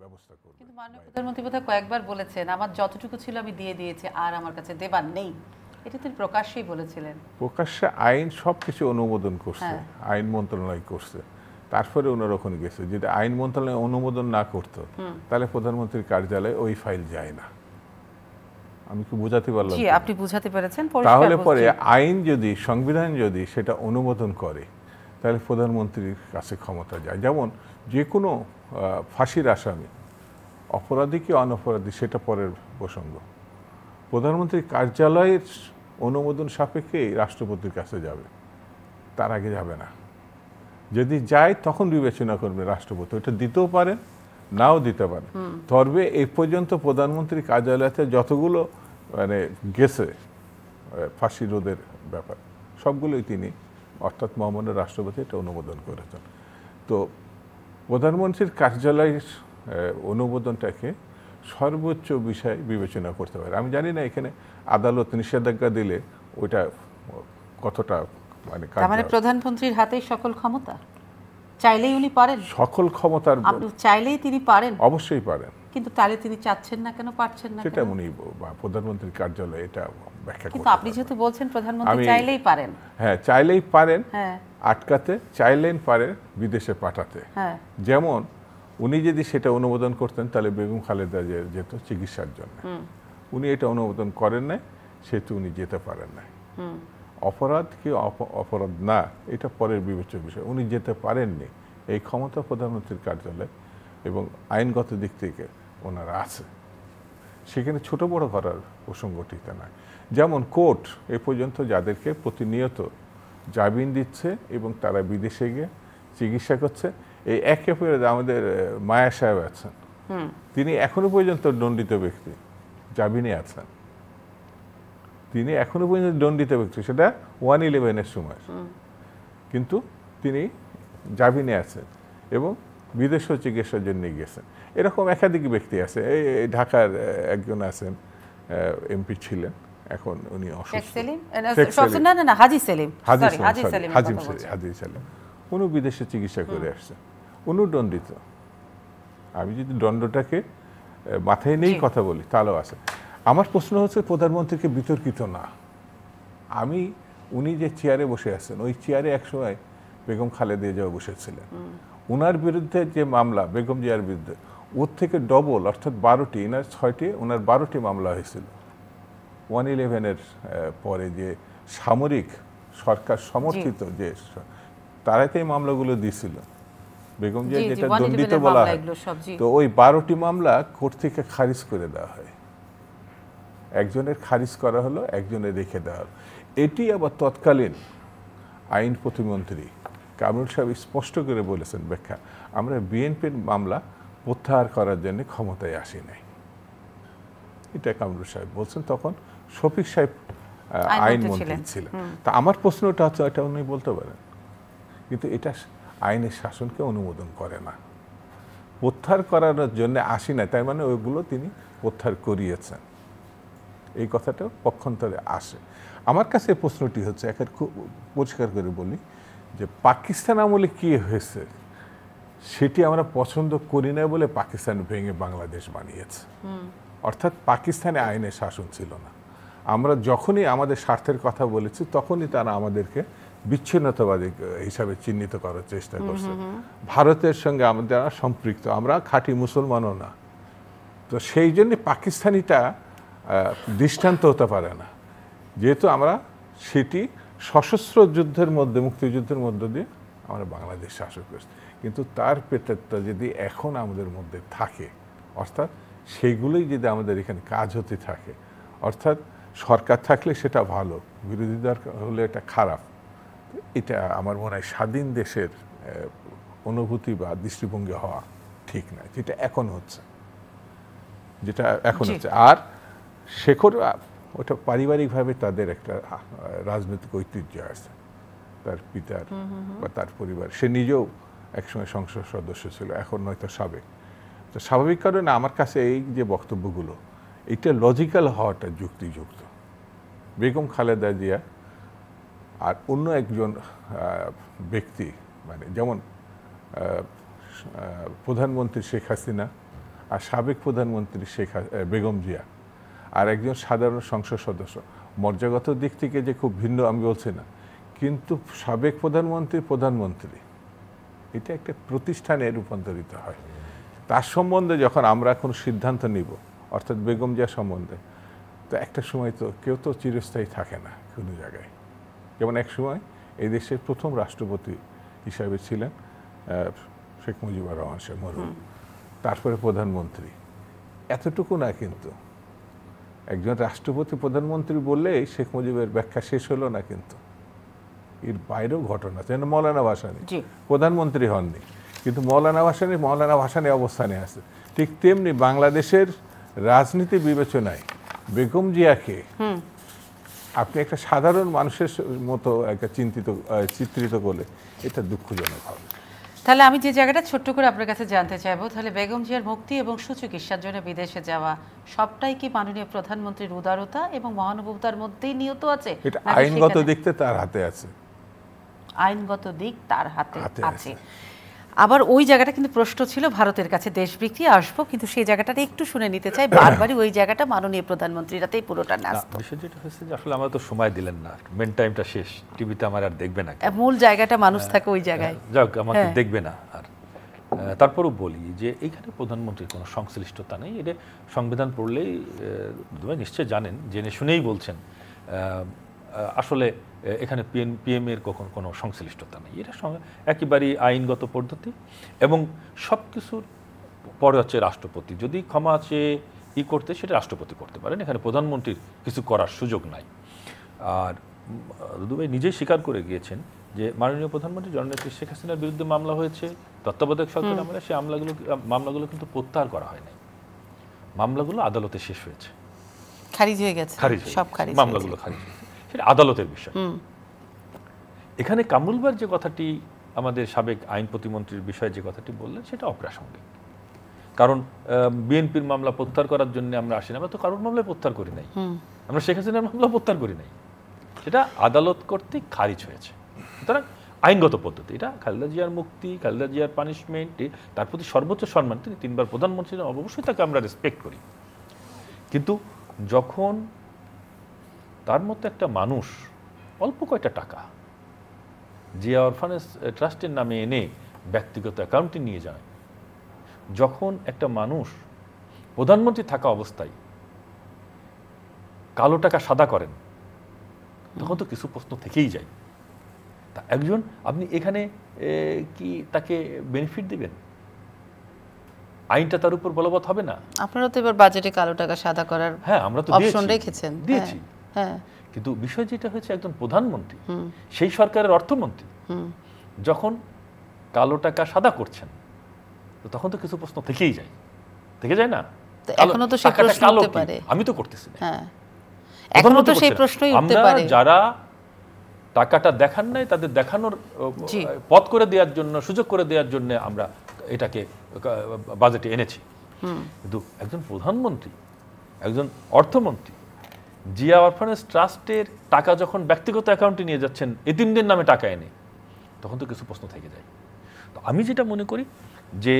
S2: ব্যবস্থা করবেন কিন্তু মাননীয় প্রধানমন্ত্রী বোধহয় কয়েকবার
S1: বলেছেন আমার যতটুকু ছিল আমি দিয়ে দিয়েছি আর আমার কাছে দেবার নেই এটা তিনি প্রকাশ্যেই বলেছিলেন
S2: প্রকাশ্যে আইন সব কিছু অনুমোদন করছে হ্যাঁ। আইন মন্ত্রণালয় করছে তারপরে ওনার ওখানে গেছে যদি আইন মন্ত্রণালয় অনুমোদন না করতো তাহলে প্রধানমন্ত্রীর কার্যালয়ে ওই ফাইল যায় না আমি কি বোঝাতে পারলাম
S1: আপনি বোঝাতে পেরেছেন তাহলে পরে
S2: আইন যদি সংবিধান যদি সেটা অনুমোদন করে তাহলে প্রধানমন্ত্রীর কাছে ক্ষমতা যায় যেমন যে কোনো ফাঁসির আসামি অপরাধী কি অনপরাধী সেটা পরের প্রসঙ্গ প্রধানমন্ত্রীর কার্যালয়ের অনুমোদন সাপেক্ষে রাষ্ট্রপতির কাছে যাবে তার আগে যাবে না যদি যায় তখন বিবেচনা করবে রাষ্ট্রপতি ওটা দিতেও পারে নাও দিতে পারে ধরবে এই পর্যন্ত প্রধানমন্ত্রী কার্যালয়তে যতগুলো মানে গেছে ফাঁসি রোধের ব্যাপার সবগুলোই তিনি অর্থাৎ মহামান্য রাষ্ট্রপতি এটা অনুমোদন করেছেন তো প্রধানমন্ত্রীর কার্যালয়ের অনুমোদনটাকে সর্বোচ্চ বিষয় বিবেচনা করতে পারে আমি জানি না এখানে আদালত নিষেধাজ্ঞা দিলে ওইটা কতটা মানে মানে
S1: প্রধানমন্ত্রীর হাতেই সকল ক্ষমতা চাইলেই উনি পারেন
S2: সকল ক্ষমতার
S1: চাইলেই তিনি পারেন অবশ্যই পারেন কিন্তু তাহলে তিনি চাচ্ছেন না কেন পারছেন না সেটা
S2: উনি প্রধানমন্ত্রীর কার্যালয়ে এটা ব্যাখ্যা কিন্তু
S1: আপনি যেহেতু বলছেন প্রধানমন্ত্রী চাইলেই পারেন
S2: হ্যাঁ চাইলেই পারেন হ্যাঁ। আটকাতে চাইলেন পারেন বিদেশে পাঠাতে হ্যাঁ। যেমন উনি যদি সেটা অনুমোদন করতেন তাহলে বেগম খালেদা যেত চিকিৎসার জন্য উনি এটা অনুমোদন করেন না সেহেতু উনি যেতে পারেন না অপরাধ কি অপরাধ না এটা পরের বিবেচ্য বিষয় উনি যেতে পারেননি এই ক্ষমতা প্রধানমন্ত্রীর কার্যালয় এবং আইনগত দিক থেকে ওনারা আছে সেখানে ছোট বড় করার প্রসঙ্গটিতে নয় যেমন কোর্ট এ পর্যন্ত যাদেরকে প্রতিনিয়ত জামিন দিচ্ছে এবং তারা বিদেশে গিয়ে চিকিৎসা করছে এই একেবারে আমাদের মায়া সাহেব আছেন তিনি এখনো পর্যন্ত দণ্ডিত ব্যক্তি জামিনে আছেন তিনি এখনো পর্যন্ত দণ্ডিত ব্যক্তি সেটা ওয়ান ইলেভেনের সময় কিন্তু তিনি জামিনে আছেন এবং বিদেশেও চিকিৎসার জন্য গেছেন এরকম একাধিক ব্যক্তি আছে এই ঢাকার একজন আছেন এমপি ছিলেন এখন উনি
S1: হাজি সেলিম হাজি
S2: সেলিম উনি বিদেশে চিকিৎসা করে আসছে উনি দণ্ডিত আমি যদি দণ্ডটাকে মাথায় নেই কথা বলি তাহলেও আছে আমার প্রশ্ন হচ্ছে প্রধানমন্ত্রীকে বিতর্কিত না আমি উনি যে চেয়ারে বসে আছেন ওই চেয়ারে একসময় বেগম খালেদা যাওয়া বসেছিলেন ওনার বিরুদ্ধে যে মামলা বেগম জিয়ার বিরুদ্ধে ওর থেকে ডবল অর্থাৎ বারোটি এনার ছয়টি ওনার বারোটি মামলা হয়েছিল ওয়ান ইলেভেনের পরে যে সামরিক সরকার সমর্থিত যে তারাই মামলাগুলো দিয়েছিল বেগম জিয়া যেটা দণ্ডিত বলা হয় তো ওই বারোটি মামলা কোর্ট থেকে খারিজ করে দেওয়া হয় একজনের খারিজ করা হলো একজনের রেখে দেওয়া হলো এটি আবার তৎকালীন আইন প্রতিমন্ত্রী কামরুল সাহেব স্পষ্ট করে বলেছেন ব্যাখ্যা আমরা বিএনপির মামলা প্রত্যাহার করার জন্য ক্ষমতায় আসি নাই এটা কামরুল সাহেব বলছেন তখন শফিক সাহেব আইনমন্ত্রী ছিলেন তা আমার প্রশ্নটা হচ্ছে এটা উনি বলতে পারেন কিন্তু এটা আইনের শাসনকে অনুমোদন করে না প্রত্যাহার করার জন্য আসি না তার মানে ওইগুলো তিনি প্রত্যাহার করিয়েছেন এই কথাটা পক্ষান্তরে আসে আমার কাছে প্রশ্নটি হচ্ছে একের খুব পরিষ্কার করে বলি যে পাকিস্তান আমলে কি হয়েছে সেটি আমরা পছন্দ করি না বলে পাকিস্তান ভেঙে বাংলাদেশ বানিয়েছে অর্থাৎ পাকিস্তানে আইনে শাসন ছিল না আমরা যখনই আমাদের স্বার্থের কথা বলেছি তখনই তারা আমাদেরকে বিচ্ছিন্নতাবাদী হিসাবে চিহ্নিত করার চেষ্টা করছে ভারতের সঙ্গে আমাদের সম্পৃক্ত আমরা খাঁটি মুসলমানও না তো সেই জন্য পাকিস্তানিটা দৃষ্টান্ত হতে পারে না যেহেতু আমরা সেটি সশস্ত্র যুদ্ধের মধ্যে মুক্তিযুদ্ধের মধ্য দিয়ে আমরা বাংলাদেশ শাসন করেছি কিন্তু তার পেতত্ব যদি এখন আমাদের মধ্যে থাকে অর্থাৎ সেইগুলোই যদি আমাদের এখানে কাজ হতে থাকে অর্থাৎ সরকার থাকলে সেটা ভালো বিরোধী দল হলে এটা খারাপ এটা আমার মনে হয় স্বাধীন দেশের অনুভূতি বা দৃষ্টিভঙ্গি হওয়া ঠিক নয় যেটা এখন হচ্ছে যেটা এখন হচ্ছে আর শেখর ওটা পারিবারিকভাবে তাদের একটা রাজনৈতিক ঐতিহ্য আছে তার পিতার বা তার পরিবার সে নিজেও একসময় সংসদ সদস্য ছিল এখন নয়তো সাবেক তো স্বাভাবিক কারণে আমার কাছে এই যে বক্তব্যগুলো এটা লজিক্যাল হওয়াটা যুক্তিযুক্ত বেগম খালেদা জিয়া আর অন্য একজন ব্যক্তি মানে যেমন প্রধানমন্ত্রী শেখ হাসিনা আর সাবেক প্রধানমন্ত্রী শেখ বেগম জিয়া আর একজন সাধারণ সংসদ সদস্য মর্যাগত দিক থেকে যে খুব ভিন্ন আমি বলছি না কিন্তু সাবেক প্রধানমন্ত্রী প্রধানমন্ত্রী এটা একটা প্রতিষ্ঠানে রূপান্তরিত হয় তার সম্বন্ধে যখন আমরা কোনো সিদ্ধান্ত নিব অর্থাৎ বেগম জিয়া সম্বন্ধে তো একটা সময় তো কেউ তো চিরস্থায়ী থাকে না কোনো জায়গায় যেমন এক সময় এই দেশের প্রথম রাষ্ট্রপতি হিসাবে ছিলেন শেখ মুজিবুর রহমান শেখ মরুম তারপরে প্রধানমন্ত্রী এতটুকু না কিন্তু একজন রাষ্ট্রপতি প্রধানমন্ত্রী বললেই শেখ মুজিবের ব্যাখ্যা শেষ হলো না কিন্তু এর বাইরেও ঘটনা যেন মৌলানা ভাসানি প্রধানমন্ত্রী হননি কিন্তু মৌলানা ভাসানি মৌলানা ভাসানি অবস্থানে আছে ঠিক তেমনি বাংলাদেশের রাজনীতি বিবেচনায় বেগম জিয়াকে আপনি একটা সাধারণ মানুষের মতো একটা চিন্তিত চিত্রিত করলে এটা দুঃখজনক হবে
S1: তাহলে আমি যে জায়গাটা ছোট্ট করে আপনার কাছে জানতে চাইবো তাহলে বেগম জিয়ার মুক্তি এবং সুচিকিৎসার জন্য বিদেশে যাওয়া সবটাই কি মাননীয় প্রধানমন্ত্রীর উদারতা এবং মহানুভবতার মধ্যেই নিহত আছে আইনগত দিকতে
S2: তার হাতে আছে
S1: আইনগত দিক তার হাতে আছে আবার ওই জায়গাটা কিন্তু প্রশ্ন ছিল ভারতের কাছে দেশ আসবো কিন্তু সেই জায়গাটা একটু শুনে নিতে চাই বারবারই ওই জায়গাটা মাননীয় প্রধানমন্ত্রীরাতেই পুরোটা না
S3: বিষয় যেটা হচ্ছে যে আসলে আমরা তো সময় দিলেন না মেন টাইমটা শেষ টিভিতে আমার আর দেখবে না
S1: মূল জায়গাটা মানুষ হ্যাঁ, থাকে ওই জায়গায় হ্যাঁ, যাক আমাকে হ্যাঁ। দেখবে
S3: না আর তারপরও বলি যে এইখানে প্রধানমন্ত্রীর কোনো সংশ্লিষ্টতা নেই এটা সংবিধান পড়লেই নিশ্চয় জানেন জেনে শুনেই বলছেন আসলে এখানে পিএম এর কখন কোনো সংশ্লিষ্টতা নেই এটা একেবারেই আইনগত পদ্ধতি এবং সব কিছুর পরে হচ্ছে রাষ্ট্রপতি যদি ক্ষমা চেয়ে ই করতে সেটা রাষ্ট্রপতি করতে পারেন এখানে প্রধানমন্ত্রীর কিছু করার সুযোগ নাই আর দুদুভাই নিজেই স্বীকার করে গিয়েছেন যে মাননীয় প্রধানমন্ত্রী জননেত্রী শেখ হাসিনার বিরুদ্ধে মামলা হয়েছে তত্ত্বাবধায়ক সরকার আমলে সেই আমলাগুলো মামলাগুলো কিন্তু প্রত্যাহার করা হয়নি মামলাগুলো আদালতে শেষ হয়েছে
S1: খারিজ হয়ে গেছে খারিজ সব খারিজ মামলাগুলো খারিজ
S3: সেটা আদালতের বিষয় এখানে কামরুলবার যে কথাটি আমাদের সাবেক আইন প্রতিমন্ত্রীর বিষয়ে যে কথাটি বললেন সেটা অপ্রাসঙ্গিক কারণ বিএনপির মামলা প্রত্যাহার করার জন্য আমরা আসি না আমরা তো কারোর মামলায় প্রত্যাহার করি নাই আমরা শেখ হাসিনার মামলা প্রত্যাহার করি নাই সেটা আদালত কর্তৃক খারিজ হয়েছে সুতরাং আইনগত পদ্ধতি এটা খালেদা জিয়ার মুক্তি খালেদা জিয়ার পানিশমেন্ট তার প্রতি সর্বোচ্চ সম্মান তিনি তিনবার প্রধানমন্ত্রী অবশ্যই তাকে আমরা রেসপেক্ট করি কিন্তু যখন তার মতো একটা মানুষ অল্প কয়টা টাকা যে অরফানেস ট্রাস্টের নামে এনে ব্যক্তিগত অ্যাকাউন্টে নিয়ে যায় যখন একটা মানুষ প্রধানমন্ত্রী থাকা অবস্থায় কালো টাকা সাদা করেন তখন তো কিছু প্রশ্ন থেকেই যায় তা একজন আপনি এখানে কি তাকে বেনিফিট দিবেন আইনটা তার উপর বলবৎ হবে না
S1: আপনারা তো এবার বাজেটে কালো টাকা
S3: সাদা করার হ্যাঁ আমরা তো অপশন রেখেছেন দিয়েছি হ্যাঁ। হ্যাঁ। কিন্তু বিষয় যেটা হয়েছে একজন প্রধানমন্ত্রী সেই সরকারের অর্থমন্ত্রী যখন কালো টাকা সাদা করছেন তখন তো কিছু প্রশ্ন থেকেই যায় থেকে যায় না এখনো তো সেই প্রশ্ন উঠতে পারে আমি তো করতেছি হ্যাঁ এখনো তো সেই প্রশ্নই উঠতে পারে যারা টাকাটা দেখান নাই তাদের দেখানোর পথ করে দেওয়ার জন্য সুযোগ করে দেওয়ার জন্য আমরা এটাকে বাজেটে এনেছি কিন্তু একজন প্রধানমন্ত্রী একজন অর্থমন্ত্রী জিয়া অরফানেজ ট্রাস্টের টাকা যখন ব্যক্তিগত অ্যাকাউন্টে নিয়ে যাচ্ছেন এতিমদের নামে টাকা এনে তখন তো কিছু প্রশ্ন থেকে যায় তো আমি যেটা মনে করি যে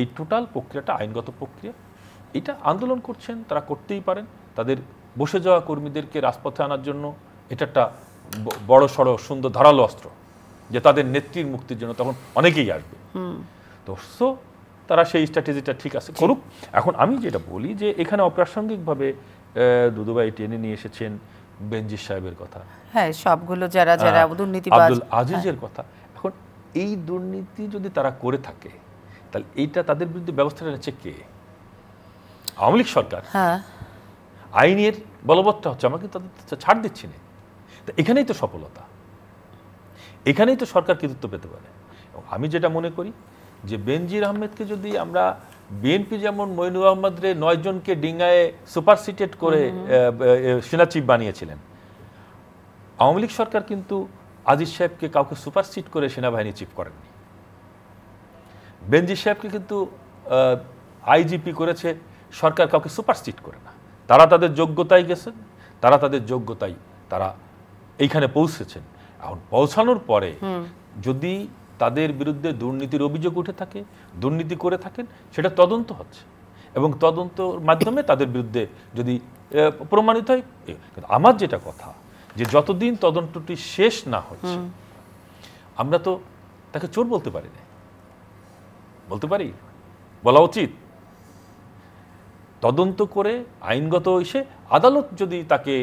S3: এই টোটাল প্রক্রিয়াটা আইনগত প্রক্রিয়া এটা আন্দোলন করছেন তারা করতেই পারেন তাদের বসে যাওয়া কর্মীদেরকে রাজপথে আনার জন্য এটা একটা বড় সড়ো সুন্দর ধারালো অস্ত্র যে তাদের নেত্রীর মুক্তির জন্য তখন অনেকেই আসবে তো সো তারা সেই স্ট্র্যাটেজিটা ঠিক আছে করুক এখন আমি যেটা বলি যে এখানে অপ্রাসঙ্গিকভাবে দুদুবাই টেনে নিয়ে এসেছেন বেঞ্জির সাহেবের কথা
S1: হ্যাঁ সবগুলো
S4: যারা যারা দুর্নীতি আব্দুল হ্যাঁ। আজিজের
S3: কথা এখন এই দুর্নীতি যদি তারা করে থাকে তাহলে এইটা তাদের বিরুদ্ধে ব্যবস্থা নিচ্ছে কে আওয়ামী লীগ সরকার হ্যাঁ আইনের বলবৎটা হচ্ছে আমরা কিন্তু তাদের ছাড় দিচ্ছি না এখানেই তো সফলতা এখানেই তো সরকার কৃতিত্ব পেতে পারে আমি যেটা মনে করি যে বেনজির আহমেদকে যদি আমরা বিএনপি যেমন মইনুল আহমদ রে নয় জনকে ডিঙ্গায় সুপারসিটেড করে সেনা চিফ বানিয়েছিলেন আওয়ামী লীগ সরকার কিন্তু আজিজ সাহেবকে কাউকে সুপারসিট করে সেনাবাহিনী চিফ করেননি বেনজির সাহেবকে কিন্তু আইজিপি করেছে সরকার কাউকে সুপারসিট করে না তারা তাদের যোগ্যতায় গেছেন তারা তাদের যোগ্যতায় তারা এইখানে পৌঁছেছেন এখন পৌঁছানোর পরে যদি তাদের বিরুদ্ধে দুর্নীতির অভিযোগ উঠে থাকে দুর্নীতি করে থাকেন সেটা তদন্ত হচ্ছে এবং তদন্তর মাধ্যমে তাদের বিরুদ্ধে যদি প্রমাণিত হয় আমার যেটা কথা যে যতদিন তদন্তটি শেষ না হচ্ছে আমরা তো তাকে চোর বলতে পারি না বলতে পারি বলা উচিত তদন্ত করে আইনগত এসে আদালত যদি তাকে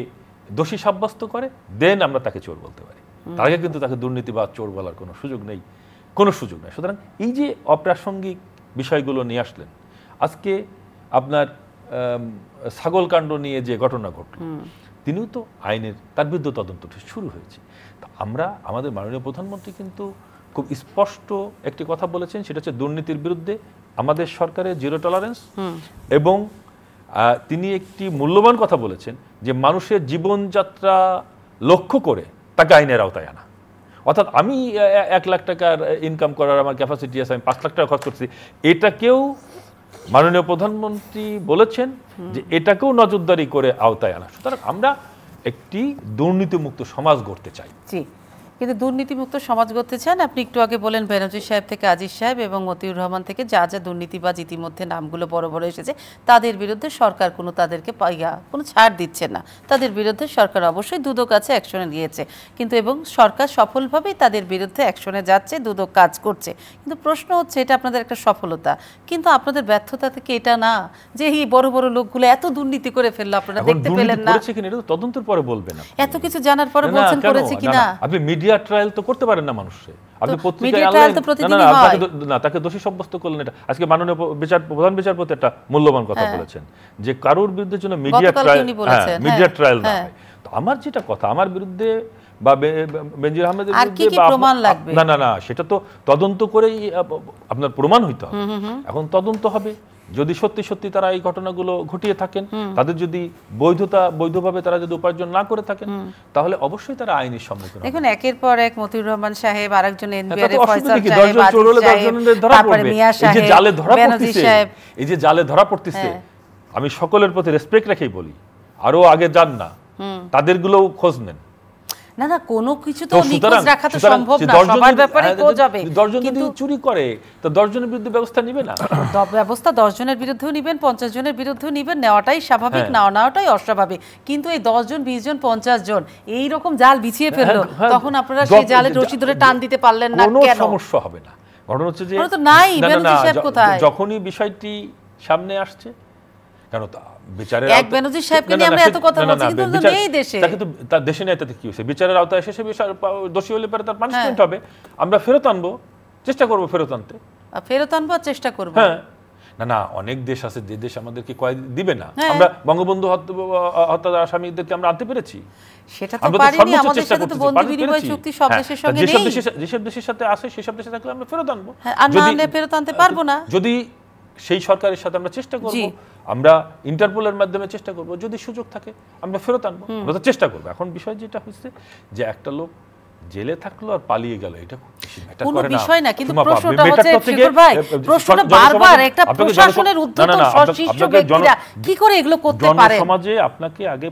S3: দোষী সাব্যস্ত করে দেন আমরা তাকে চোর বলতে পারি তার আগে কিন্তু তাকে দুর্নীতি বা চোর বলার কোনো সুযোগ নেই কোনো সুযোগ নেই সুতরাং এই যে অপ্রাসঙ্গিক বিষয়গুলো নিয়ে আসলেন আজকে আপনার ছাগলকাণ্ড নিয়ে যে ঘটনা ঘটল তিনিও তো আইনের তার বিরুদ্ধে তদন্ত শুরু হয়েছে আমরা আমাদের মাননীয় প্রধানমন্ত্রী কিন্তু খুব স্পষ্ট একটি কথা বলেছেন সেটা হচ্ছে দুর্নীতির বিরুদ্ধে আমাদের সরকারের জিরো টলারেন্স এবং তিনি একটি মূল্যবান কথা বলেছেন যে মানুষের জীবনযাত্রা লক্ষ্য করে তাকে আইনের আওতায় আনা অর্থাৎ আমি এক লাখ টাকার ইনকাম করার আমার ক্যাপাসিটি আছে আমি পাঁচ লাখ টাকা খরচ করছি এটাকেও মাননীয় প্রধানমন্ত্রী বলেছেন যে এটাকেও নজরদারি করে আওতায় আনা সুতরাং আমরা একটি দুর্নীতিমুক্ত সমাজ গড়তে চাই
S1: কিন্তু দুর্নীতিমুক্ত সমাজ গড়তে চান আপনি একটু আগে বলেন ব্যানার্জি সাহেব থেকে আজিজ সাহেব এবং মতিউর রহমান থেকে যা যা দুর্নীতিবাজ ইতিমধ্যে নামগুলো বড় বড় এসেছে তাদের বিরুদ্ধে সরকার কোনো তাদেরকে পাইয়া কোনো ছাড় দিচ্ছে না তাদের বিরুদ্ধে সরকার অবশ্যই দুদক কাছে অ্যাকশনে নিয়েছে কিন্তু এবং সরকার সফলভাবেই তাদের বিরুদ্ধে অ্যাকশনে যাচ্ছে দুদক কাজ করছে কিন্তু প্রশ্ন হচ্ছে এটা আপনাদের একটা সফলতা কিন্তু আপনাদের ব্যর্থতা থেকে এটা না যে এই বড় বড় লোকগুলো এত দুর্নীতি করে ফেললো আপনারা দেখতে পেলেন না
S3: তদন্তের পরে বলবেন
S1: এত কিছু জানার পরে বলছেন করেছে কিনা
S3: আপনি মিডিয়া মিডিয়া ট্রায়াল তো করতে পারেন না মানুষে আপনি না তাকে দোষী সাব্যস্ত করলেন এটা আজকে মাননীয় বিচার প্রধান বিচারপতি একটা মূল্যবান কথা হ্যাঁ। বলেছেন যে কারোর বিরুদ্ধে জন্য মিডিয়া ট্রায়াল হ্যাঁ মিডিয়া হ্যাঁ, ট্রায়াল না হ্যাঁ। তো আমার যেটা কথা আমার বিরুদ্ধে বা বেনজির আহমেদের না না না সেটা তো তদন্ত করেই আপনার প্রমাণ হইতে হবে এখন তদন্ত হবে যদি সত্যি সত্যি তারা এই ঘটনাগুলো ঘটিয়ে থাকেন তাদের যদি বৈধতা বৈধভাবে তারা যদি উপার্জন না করে থাকেন তাহলে অবশ্যই তারা আইনের সম্মুখীন এখন
S1: একের পর এক মতিউর রহমান সাহেব আরেকজন হ্যাঁ, এনবিআর ফয়সাল সাহেব ধরা পড়বে এই যে জালে ধরা পড়তেছে
S3: এই যে জালে ধরা পড়তেছে আমি সকলের প্রতি রেসপেক্ট রেখেই বলি আরো আগে যান না তাদেরগুলোও খোঁজ নেন
S1: না না কোনো কিছু তো নিখোঁজ রাখা তো সম্ভব না সবার ব্যাপারে হ্যাঁ, খোঁজ হবে
S3: কিন্তু চুরি করে তো 10 বিরুদ্ধে ব্যবস্থা নেবে না
S1: ব্যবস্থা 10 বিরুদ্ধেও নেবেন 50 জনের বিরুদ্ধেও নেবেন নেওয়াটাই স্বাভাবিক হ্যাঁ। না নেওয়াটাই অস্বাভাবিক কিন্তু এই 10 জন 20 জন পঞ্চাশ জন এইরকম জাল বিছিয়ে হ্যাঁ, ফেললো তখন আপনারা সেই জালের রশি ধরে টান দিতে পারলেন না কেন
S3: সমস্যা হবে না ঘটনা হচ্ছে যে তো নাই কোথায় যখনই বিষয়টি সামনে আসছে কেন কারণ বিচারের এক বেনজির সাহেবকে নিয়ে আমরা এত কথা বলছি কিন্তু নেই দেশে তাকে তো তার দেশে নেই তাতে কি হয়েছে বিচারের আওতায় এসে সে দোষী হলে পরে তার পানিশমেন্ট হ্যাঁ। হবে আমরা ফেরত আনবো চেষ্টা করব ফেরত আনতে
S1: ফেরত আনবার চেষ্টা করব হ্যাঁ
S3: না না অনেক দেশ আছে যে দেশ আমাদেরকে কয় দিবে না হ্যাঁ। আমরা বঙ্গবন্ধু হত্যা আসামিদেরকে আমরা আনতে পেরেছি সেটা তো পারিনি আমাদের সাথে তো বন্ধু বিনিময় চুক্তি সব হ্যাঁ, দেশের সঙ্গে নেই যেসব দেশের সাথে আছে সেসব দেশে থাকলে আমরা ফেরত আনবো যদি
S1: ফেরত আনতে পারবো না
S3: যদি সেই সরকারের সাথে আমরা চেষ্টা করব আমরা ইন্টারপোলের মাধ্যমে চেষ্টা করব যদি সুযোগ থাকে আমরা ফেরত আনবো আমরা তো চেষ্টা করবো এখন বিষয় যেটা হচ্ছে যে একটা লোক জেলে থাকলো আর পালিয়ে গেল এটা সমাজে আপনাকে আগে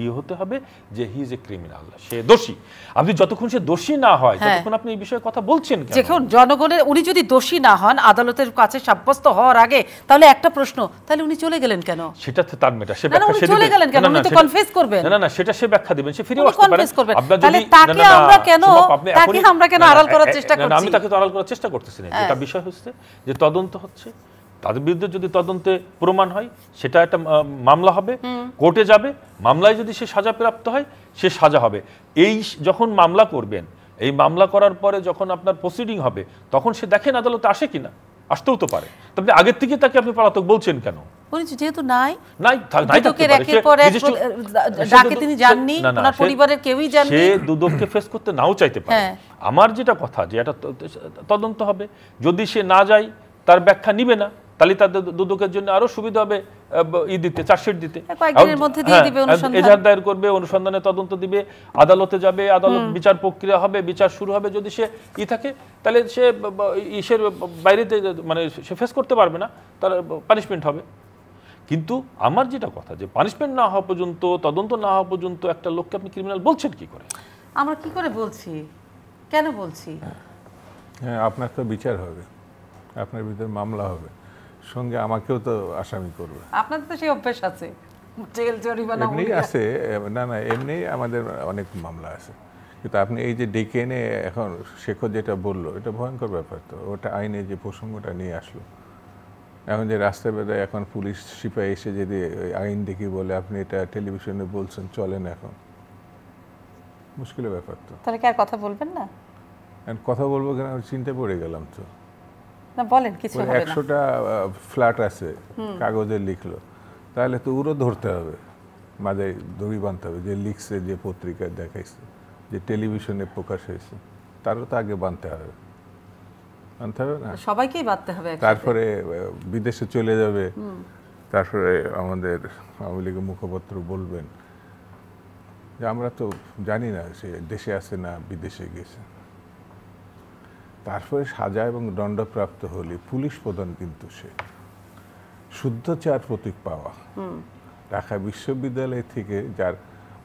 S3: ইয়ে হতে হবে যে হি ইজ এ ক্রিমিনাল সে দোষী আপনি যতক্ষণ সে দোষী না হয় ততক্ষণ হ্যাঁ। আপনি এই বিষয়ে কথা বলছেন দেখুন
S1: জনগণের উনি যদি দোষী না হন আদালতের কাছে সাব্যস্ত হওয়ার আগে তাহলে একটা প্রশ্ন তাহলে উনি চলে গেলেন কেন
S3: সেটা তো তার মেটা সে ব্যাখ্যা সে চলে গেলেন কেন উনি তো কনফেস করবেন না না না সেটা সে ব্যাখ্যা দিবেন সে ফিরে আসতে পারে আপনারা তাহলে তাকে আমরা কেন তাকে আমরা কেন আড়াল করার চেষ্টা করছি আমি তাকে তো আড়াল করার চেষ্টা করতেছি না এটা হ্যাঁ। বিষয় হচ্ছে যে তদন্ত হচ্ছে তাদের বিরুদ্ধে যদি তদন্তে প্রমাণ হয় সেটা একটা মামলা হবে কোর্টে যাবে মামলায় যদি সে সাজা প্রাপ্ত হয় সে সাজা হবে এই যখন মামলা করবেন এই মামলা করার পরে যখন আপনার প্রসিডিং হবে তখন সে দেখেন আদালতে আসে কিনা আসতেও তো পারে তবে আগের থেকে তাকে আপনি পলাতক বলছেন কেন
S1: যেহেতু নাই তিনি পরিবারের কেউই
S3: ফেস করতে নাও চাইতে পারে হ্যাঁ। আমার যেটা কথা যে এটা তদন্ত হবে যদি সে না যায় তার ব্যাখ্যা নিবে না তাহলে তাদের দুদকের জন্য আরো সুবিধা হবে ই দিতে চার্জশিট দিতে হ্যাঁ, হ্যাঁ, এজাহার দায়ের করবে অনুসন্ধানে তদন্ত দিবে আদালতে যাবে আদালত বিচার প্রক্রিয়া হবে বিচার শুরু হবে যদি সে ই থাকে তাহলে সে ইসের বাইরেতে মানে সে ফেস করতে পারবে না তার পানিশমেন্ট হবে কিন্তু আমার যেটা কথা যে পানিশমেন্ট না হওয়া পর্যন্ত তদন্ত না হওয়া পর্যন্ত একটা লোককে আপনি ক্রিমিনাল বলছেন কি করে
S1: আমরা কি করে বলছি কেন বলছি
S2: হ্যাঁ আপনার তো বিচার হবে আপনার ভিতরে মামলা হবে সঙ্গে আমাকেও তো আসামি করবে
S1: আপনাদের তো সেই অভ্যাস আছে জেল জরিমানা এমনি আছে
S2: না না এমনি আমাদের অনেক মামলা আছে কিন্তু আপনি এই যে ডেকে এনে এখন শেখর যেটা বললো এটা ভয়ঙ্কর ব্যাপার তো ওটা আইনে যে প্রসঙ্গটা নিয়ে আসলো এখন যে রাস্তায় বেরোয় এখন পুলিশ সিপাহি এসে যদি আইন দেখি বলে আপনি এটা টেলিভিশনে বলছেন চলেন এখন মুশকিলের ব্যাপার তো
S1: তাহলে কি আর কথা বলবেন না
S2: কথা বলবো কেন চিন্তা পড়ে গেলাম তো
S1: না বলেন কিছু হবে না
S2: ফ্ল্যাট আছে কাগজে লিখলো তাহলে তো ধরতে হবে দড়ি হবে যে লিখছে যে পত্রিকায় দেখাইছে যে টেলিভিশনে প্রকাশ হয়েছে তারও তো আগে হবে হবে না
S1: সবাইকেই হবে তারপরে
S2: বিদেশে চলে যাবে তারপরে আমাদের আওয়ামী লীগের মুখপত্র বলবেন যে আমরা তো জানি না সে দেশে আছে না বিদেশে গেছে তারপরে সাজা এবং দণ্ডপ্রাপ্ত হলে পুলিশ প্রধান কিন্তু সে চার প্রতীক পাওয়া ঢাকা বিশ্ববিদ্যালয় থেকে যার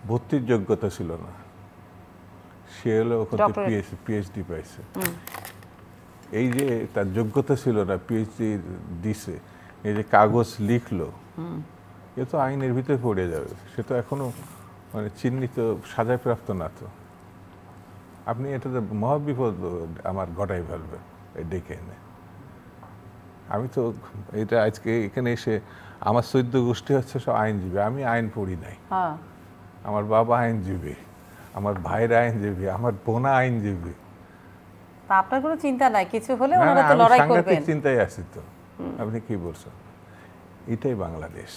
S2: ভর্তির যোগ্যতা ছিল না সে হলো পিএইচডি পিএইচডি পাইছে এই যে তার যোগ্যতা ছিল না পিএইচডি দিছে এই যে কাগজ লিখলো এ তো আইনের ভিতরে পড়ে যাবে সে তো এখনো মানে চিহ্নিত সাজাপ্রাপ্ত না তো আপনি তো মহাবিপদ আমার ঘটাই ফেলবেন ডেকে এনে আমি তো এটা আজকে এখানে এসে আমার চৈদ্য গোষ্ঠী হচ্ছে সব আইনজীবী আমি আইন পড়ি নাই হ্যাঁ। আমার বাবা আইনজীবী আমার ভাইয়ের আইনজীবী আমার বোনা আইনজীবী
S1: আপনার কোনো চিন্তা নাই কিছু হলে ওনারা তো লড়াই করবেন
S2: তো আপনি কি বলছেন এটাই বাংলাদেশ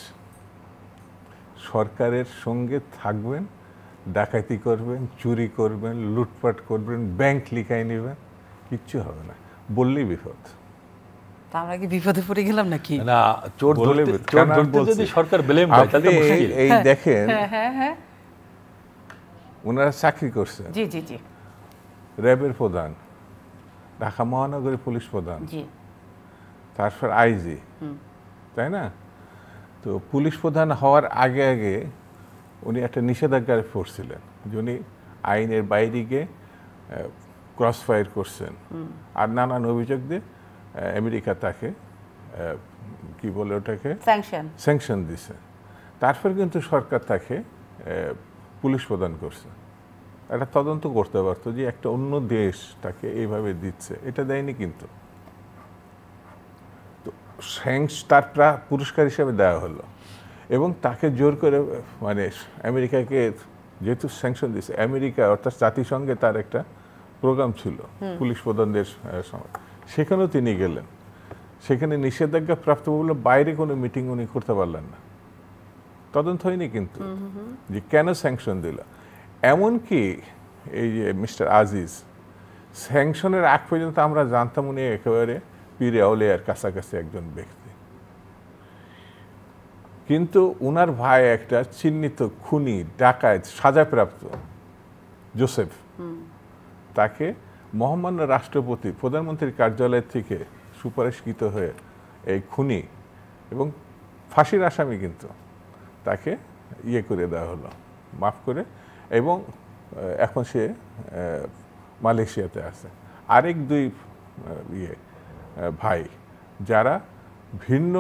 S2: সরকারের সঙ্গে থাকবেন ডাকাতি করবেন চুরি করবেন লুটপাট করবেন ব্যাংক লিখাই নেবেন কিচ্ছু হবে না বললেই বিপদ
S1: আমরা কি বিপদে পড়ে গেলাম নাকি
S2: না চোর যদি সরকার ব্লেম করে তাহলে এই হ্যাঁ, দেখেন হ্যাঁ হ্যাঁ ওনারা হ্যাঁ। চাকরি করছেন জি জি জি র্যাবের প্রধান ঢাকা মহানগরী পুলিশ প্রধান জি তারপর আইজি তাই না তো পুলিশ প্রধান হওয়ার আগে আগে উনি একটা নিষেধাজ্ঞার ফোর্স ছিলেন যে উনি আইনের বাইরে গিয়ে ক্রস ফায়ার করছেন আর নানান অভিযোগ দিয়ে আমেরিকা তাকে কি বলে ওটাকে স্যাংশন দিছে তারপর কিন্তু সরকার তাকে পুলিশ প্রদান করছে একটা তদন্ত করতে পারতো যে একটা অন্য দেশ তাকে এইভাবে দিচ্ছে এটা দেয়নি কিন্তু তো স্যাংস তার পুরস্কার হিসাবে দেওয়া হলো এবং তাকে জোর করে মানে আমেরিকাকে যেহেতু স্যাংশন দিয়েছে আমেরিকা অর্থাৎ জাতিসংঘে তার একটা প্রোগ্রাম ছিল পুলিশ প্রধানদের সময় সেখানেও তিনি গেলেন সেখানে নিষেধাজ্ঞা প্রাপ্ত বলে বাইরে কোনো মিটিং উনি করতে পারলেন না তদন্ত হয়নি কিন্তু যে কেন স্যাংশন দিল এমনকি এই যে মিস্টার আজিজ স্যাংশনের আগ পর্যন্ত আমরা জানতাম উনি একেবারে পিরে আর কাছাকাছি একজন ব্যক্তি কিন্তু উনার ভাই একটা চিহ্নিত খুনি ডাকায়ত সাজাপ্রাপ্ত জোসেফ তাকে মহামান্য রাষ্ট্রপতি প্রধানমন্ত্রীর কার্যালয় থেকে সুপারিশকৃত হয়ে এই খুনি এবং ফাঁসির আসামি কিন্তু তাকে ইয়ে করে দেওয়া হলো মাফ করে এবং এখন সে মালয়েশিয়াতে আছে আরেক দুই ইয়ে ভাই যারা ভিন্ন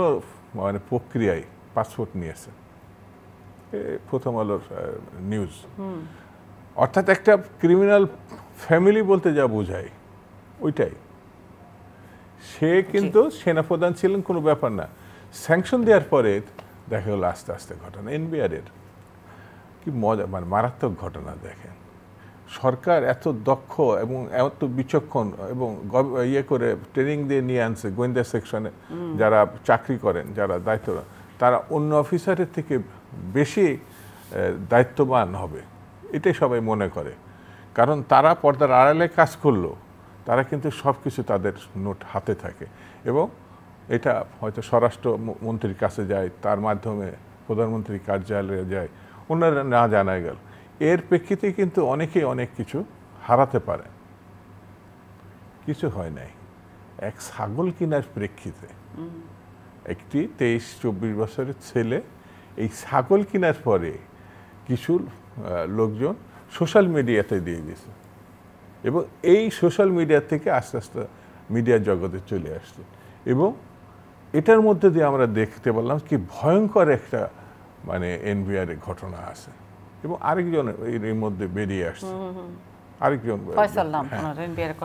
S2: মানে প্রক্রিয়ায় পাসপোর্ট নিয়েছে প্রথম আলোর নিউজ অর্থাৎ একটা ক্রিমিনাল ফ্যামিলি বলতে যা বোঝায় ওইটাই সে কিন্তু সেনাপ্রধান ছিলেন কোনো ব্যাপার না স্যাংশন দেওয়ার পরে দেখা গেল আস্তে আস্তে ঘটনা এনবিআরের কি মজা মানে মারাত্মক ঘটনা দেখেন সরকার এত দক্ষ এবং এত বিচক্ষণ এবং ইয়ে করে ট্রেনিং দিয়ে নিয়ে আনছে গোয়েন্দা সেকশনে যারা চাকরি করেন যারা দায়িত্ব তারা অন্য অফিসারের থেকে বেশি দায়িত্ববান হবে এটাই সবাই মনে করে কারণ তারা পর্দার আড়ালে কাজ করলো তারা কিন্তু সব কিছু তাদের নোট হাতে থাকে এবং এটা হয়তো স্বরাষ্ট্র মন্ত্রীর কাছে যায় তার মাধ্যমে প্রধানমন্ত্রীর কার্যালয়ে যায় ওনারা না জানা গেল এর প্রেক্ষিতে কিন্তু অনেকেই অনেক কিছু হারাতে পারে কিছু হয় নাই এক ছাগল কিনার প্রেক্ষিতে একটি তেইশ চব্বিশ বছরের ছেলে এই ছাগল কেনার পরে কিছু লোকজন সোশ্যাল মিডিয়াতে দিয়ে দিয়েছে এবং এই সোশ্যাল মিডিয়া থেকে আস্তে আস্তে মিডিয়ার জগতে চলে আসছে এবং এটার মধ্যে দিয়ে আমরা দেখতে পারলাম কি ভয়ঙ্কর একটা মানে এনবিআর ঘটনা আছে এবং আরেকজন এর মধ্যে বেরিয়ে আসছে আরেকজন হ্যাঁ।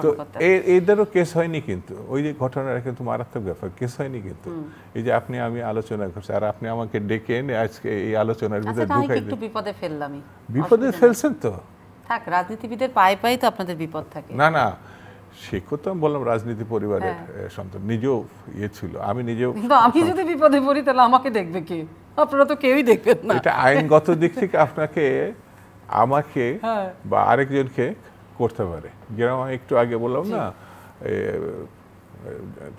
S2: তো এদেরও কেস হয়নি কিন্তু ওই যে কিন্তু মারাত্মক ব্যাপার কেস হয়নি কিন্তু এই যে আপনি আমি আলোচনা করছি আর আপনি আমাকে ডেকে এনে আজকে এই আলোচনার আচ্ছা, ভিতরে ঢুকাই একটু বিপদে বিপদে ফেলছেন তো
S1: থাক রাজনীতিবিদের পায়ে পায়ে তো আপনাদের বিপদ থাকে না
S2: না সে কথা আমি বললাম রাজনীতি পরিবারের হ্যাঁ। সন্তান নিজেও ইয়ে ছিল আমি নিজেও
S1: আমি যদি বিপদে পড়ি তাহলে আমাকে দেখবে কে আপনারা তো কেউই
S2: দেখবেন না এটা আইনগত দিক থেকে আপনাকে আমাকে হ্যাঁ। বা আরেকজনকে করতে পারে যেরকম একটু আগে বললাম না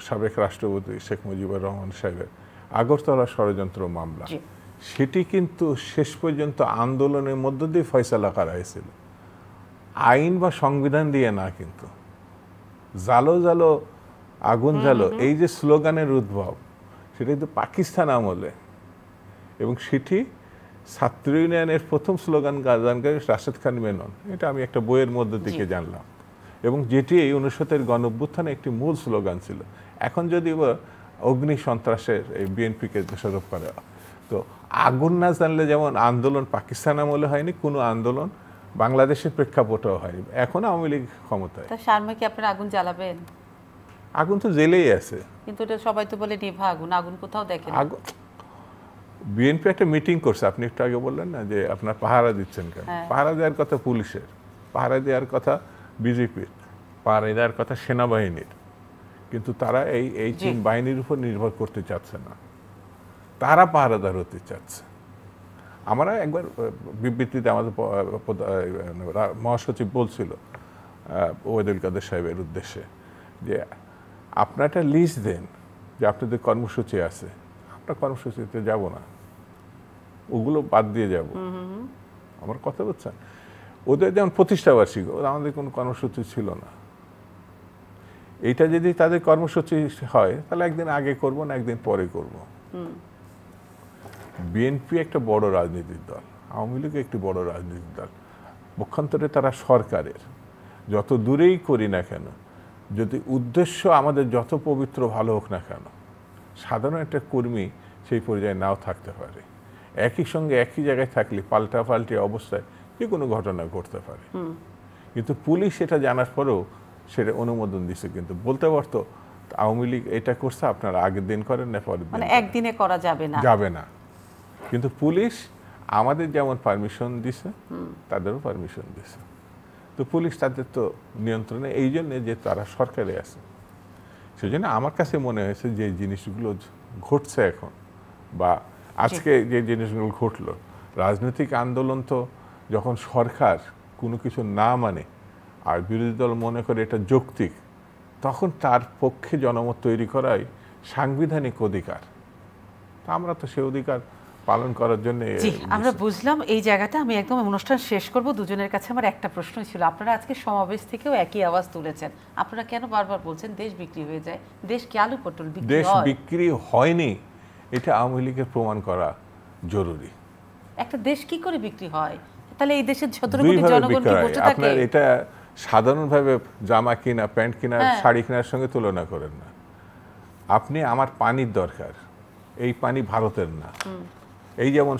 S2: সাবেক রাষ্ট্রপতি শেখ মুজিবুর রহমান সাহেবের আগরতলা ষড়যন্ত্র মামলা সেটি কিন্তু শেষ পর্যন্ত আন্দোলনের মধ্য দিয়ে ফয়সালা করা হয়েছিল আইন বা সংবিধান দিয়ে না কিন্তু জালো জালো আগুন জালো এই যে স্লোগানের উদ্ভব সেটা কিন্তু পাকিস্তান আমলে এবং সেটি ছাত্র ইউনিয়নের প্রথম স্লোগান গানকারী রাশেদ খান মেনন এটা আমি একটা বইয়ের মধ্যে থেকে জানলাম এবং যেটি এই অনুষদের গণভ্যুত্থানে একটি মূল স্লোগান ছিল এখন যদি অগ্নি সন্ত্রাসের এই বিএনপিকে দোষারোপ করা তো আগুন না জানলে যেমন আন্দোলন পাকিস্তান আমলে হয়নি কোনো আন্দোলন বাংলাদেশের প্রেক্ষাপটেও হয়নি এখন আওয়ামী লীগ ক্ষমতায় তা
S1: কি আপনারা আগুন জ্বালাবেন
S2: আগুন তো জেলেই আছে
S1: কিন্তু এটা সবাই তো বলে নিভা আগুন আগুন কোথাও দেখেন আগুন
S2: বিএনপি একটা মিটিং করছে আপনি একটু আগে বললেন না যে আপনার পাহারা দিচ্ছেন কেন হ্যাঁ। পাহারা দেওয়ার কথা পুলিশের পাহারা দেওয়ার কথা বিজেপির পাহারা দেওয়ার কথা সেনাবাহিনীর কিন্তু তারা এই এই তিন বাহিনীর উপর নির্ভর করতে চাচ্ছে না তারা পাহারাদার হতে চাচ্ছে আমরা একবার বিবৃতিতে আমাদের মানে মহাসচিব বলছিল ওয়েদুল কাদের সাহেবের উদ্দেশ্যে যে আপনারা লিস্ট দেন যে আপনাদের কর্মসূচি আছে আপনার কর্মসূচিতে যাব না ওগুলো বাদ দিয়ে যাব আমার কথা বলছেন ওদের যেমন প্রতিষ্ঠাবার্ষিক আমাদের কোনো কর্মসূচি ছিল না এইটা যদি তাদের কর্মসূচি হয় তাহলে একদিন আগে করব না একদিন পরে করব বিএনপি একটা বড় রাজনীতির দল আওয়ামী লীগ একটি বড় রাজনৈতিক দল পক্ষান্তরে তারা সরকারের যত দূরেই করি না কেন যদি উদ্দেশ্য আমাদের যত পবিত্র ভালো হোক না কেন সাধারণ একটা কর্মী সেই পর্যায়ে নাও থাকতে পারে একই সঙ্গে একই জায়গায় থাকলে পাল্টাপাল্টি অবস্থায় যে কোনো ঘটনা ঘটতে পারে কিন্তু পুলিশ সেটা জানার পরেও সেটা অনুমোদন দিছে কিন্তু বলতে পারতো আওয়ামী লীগ এটা করছে আপনারা আগের দিন করেন না পরের দিন মানে
S1: একদিনে করা যাবে না যাবে না
S2: কিন্তু পুলিশ আমাদের যেমন পারমিশন দিছে তাদেরও পারমিশন দিছে তো পুলিশ তাদের তো নিয়ন্ত্রণে এই জন্যে যে তারা সরকারে আছে সেই জন্য আমার কাছে মনে হয়েছে যে জিনিসগুলো ঘটছে এখন বা আজকে যে জিনিসগুলো ঘটলো রাজনৈতিক আন্দোলন তো যখন সরকার কোনো কিছু না মানে আর বিরোধী দল মনে করে এটা যৌক্তিক তখন তার পক্ষে জনমত তৈরি করাই সাংবিধানিক অধিকার আমরা তো সে অধিকার পালন করার জন্য
S1: আমরা বুঝলাম এই জায়গাটা আমি একদম অনুষ্ঠান শেষ করব দুজনের কাছে আমার একটা প্রশ্ন ছিল আপনারা আজকে সমাবেশ থেকেও একই আওয়াজ তুলেছেন আপনারা কেন বারবার বলছেন দেশ বিক্রি হয়ে যায় দেশ কি আলু পটল দেশ বিক্রি
S2: হয়নি এটা আওয়ামী লীগের প্রমাণ করা জরুরি
S1: একটা দেশ কি করে বিক্রি হয় তাহলে এই দেশের সতেরো কোটি জনগণ কি বসে থাকে আপনার
S2: এটা সাধারণভাবে জামা কিনা প্যান্ট কিনা হ্যাঁ। শাড়ি কেনার সঙ্গে তুলনা করেন না আপনি আমার পানির দরকার এই পানি ভারতের না এই যেমন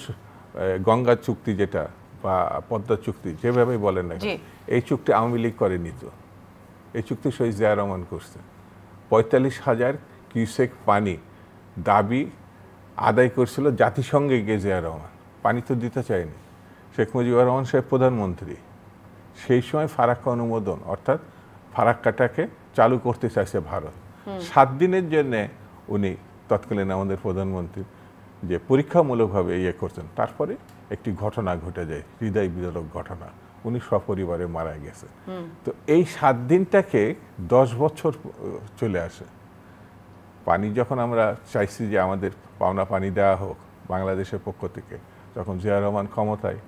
S2: গঙ্গা চুক্তি যেটা বা পদ্মা চুক্তি যেভাবে বলেন না এই চুক্তি আওয়ামী লীগ করেনি তো এই চুক্তি শহীদ জিয়া রহমান করছে পঁয়তাল্লিশ হাজার কিউসেক পানি দাবি আদায় করছিল জাতিসংঘে গিয়ে জিয়া রহমান পানি তো দিতে চায়নি শেখ মুজিবুর রহমান সাহেব প্রধানমন্ত্রী সেই সময় ফারাক্কা অনুমোদন অর্থাৎ ফারাক্কাটাকে চালু করতে চাইছে ভারত সাত দিনের জন্যে উনি তৎকালীন আমাদের প্রধানমন্ত্রী যে পরীক্ষামূলকভাবে ইয়ে করছেন তারপরে একটি ঘটনা ঘটে যায় হৃদয় বিদারক ঘটনা উনি সপরিবারে মারা গেছে তো এই সাত দিনটাকে দশ বছর চলে আসে পানি যখন আমরা চাইছি যে আমাদের পাওনা পানি দেওয়া হোক বাংলাদেশের পক্ষ থেকে যখন জিয়া রহমান ক্ষমতায়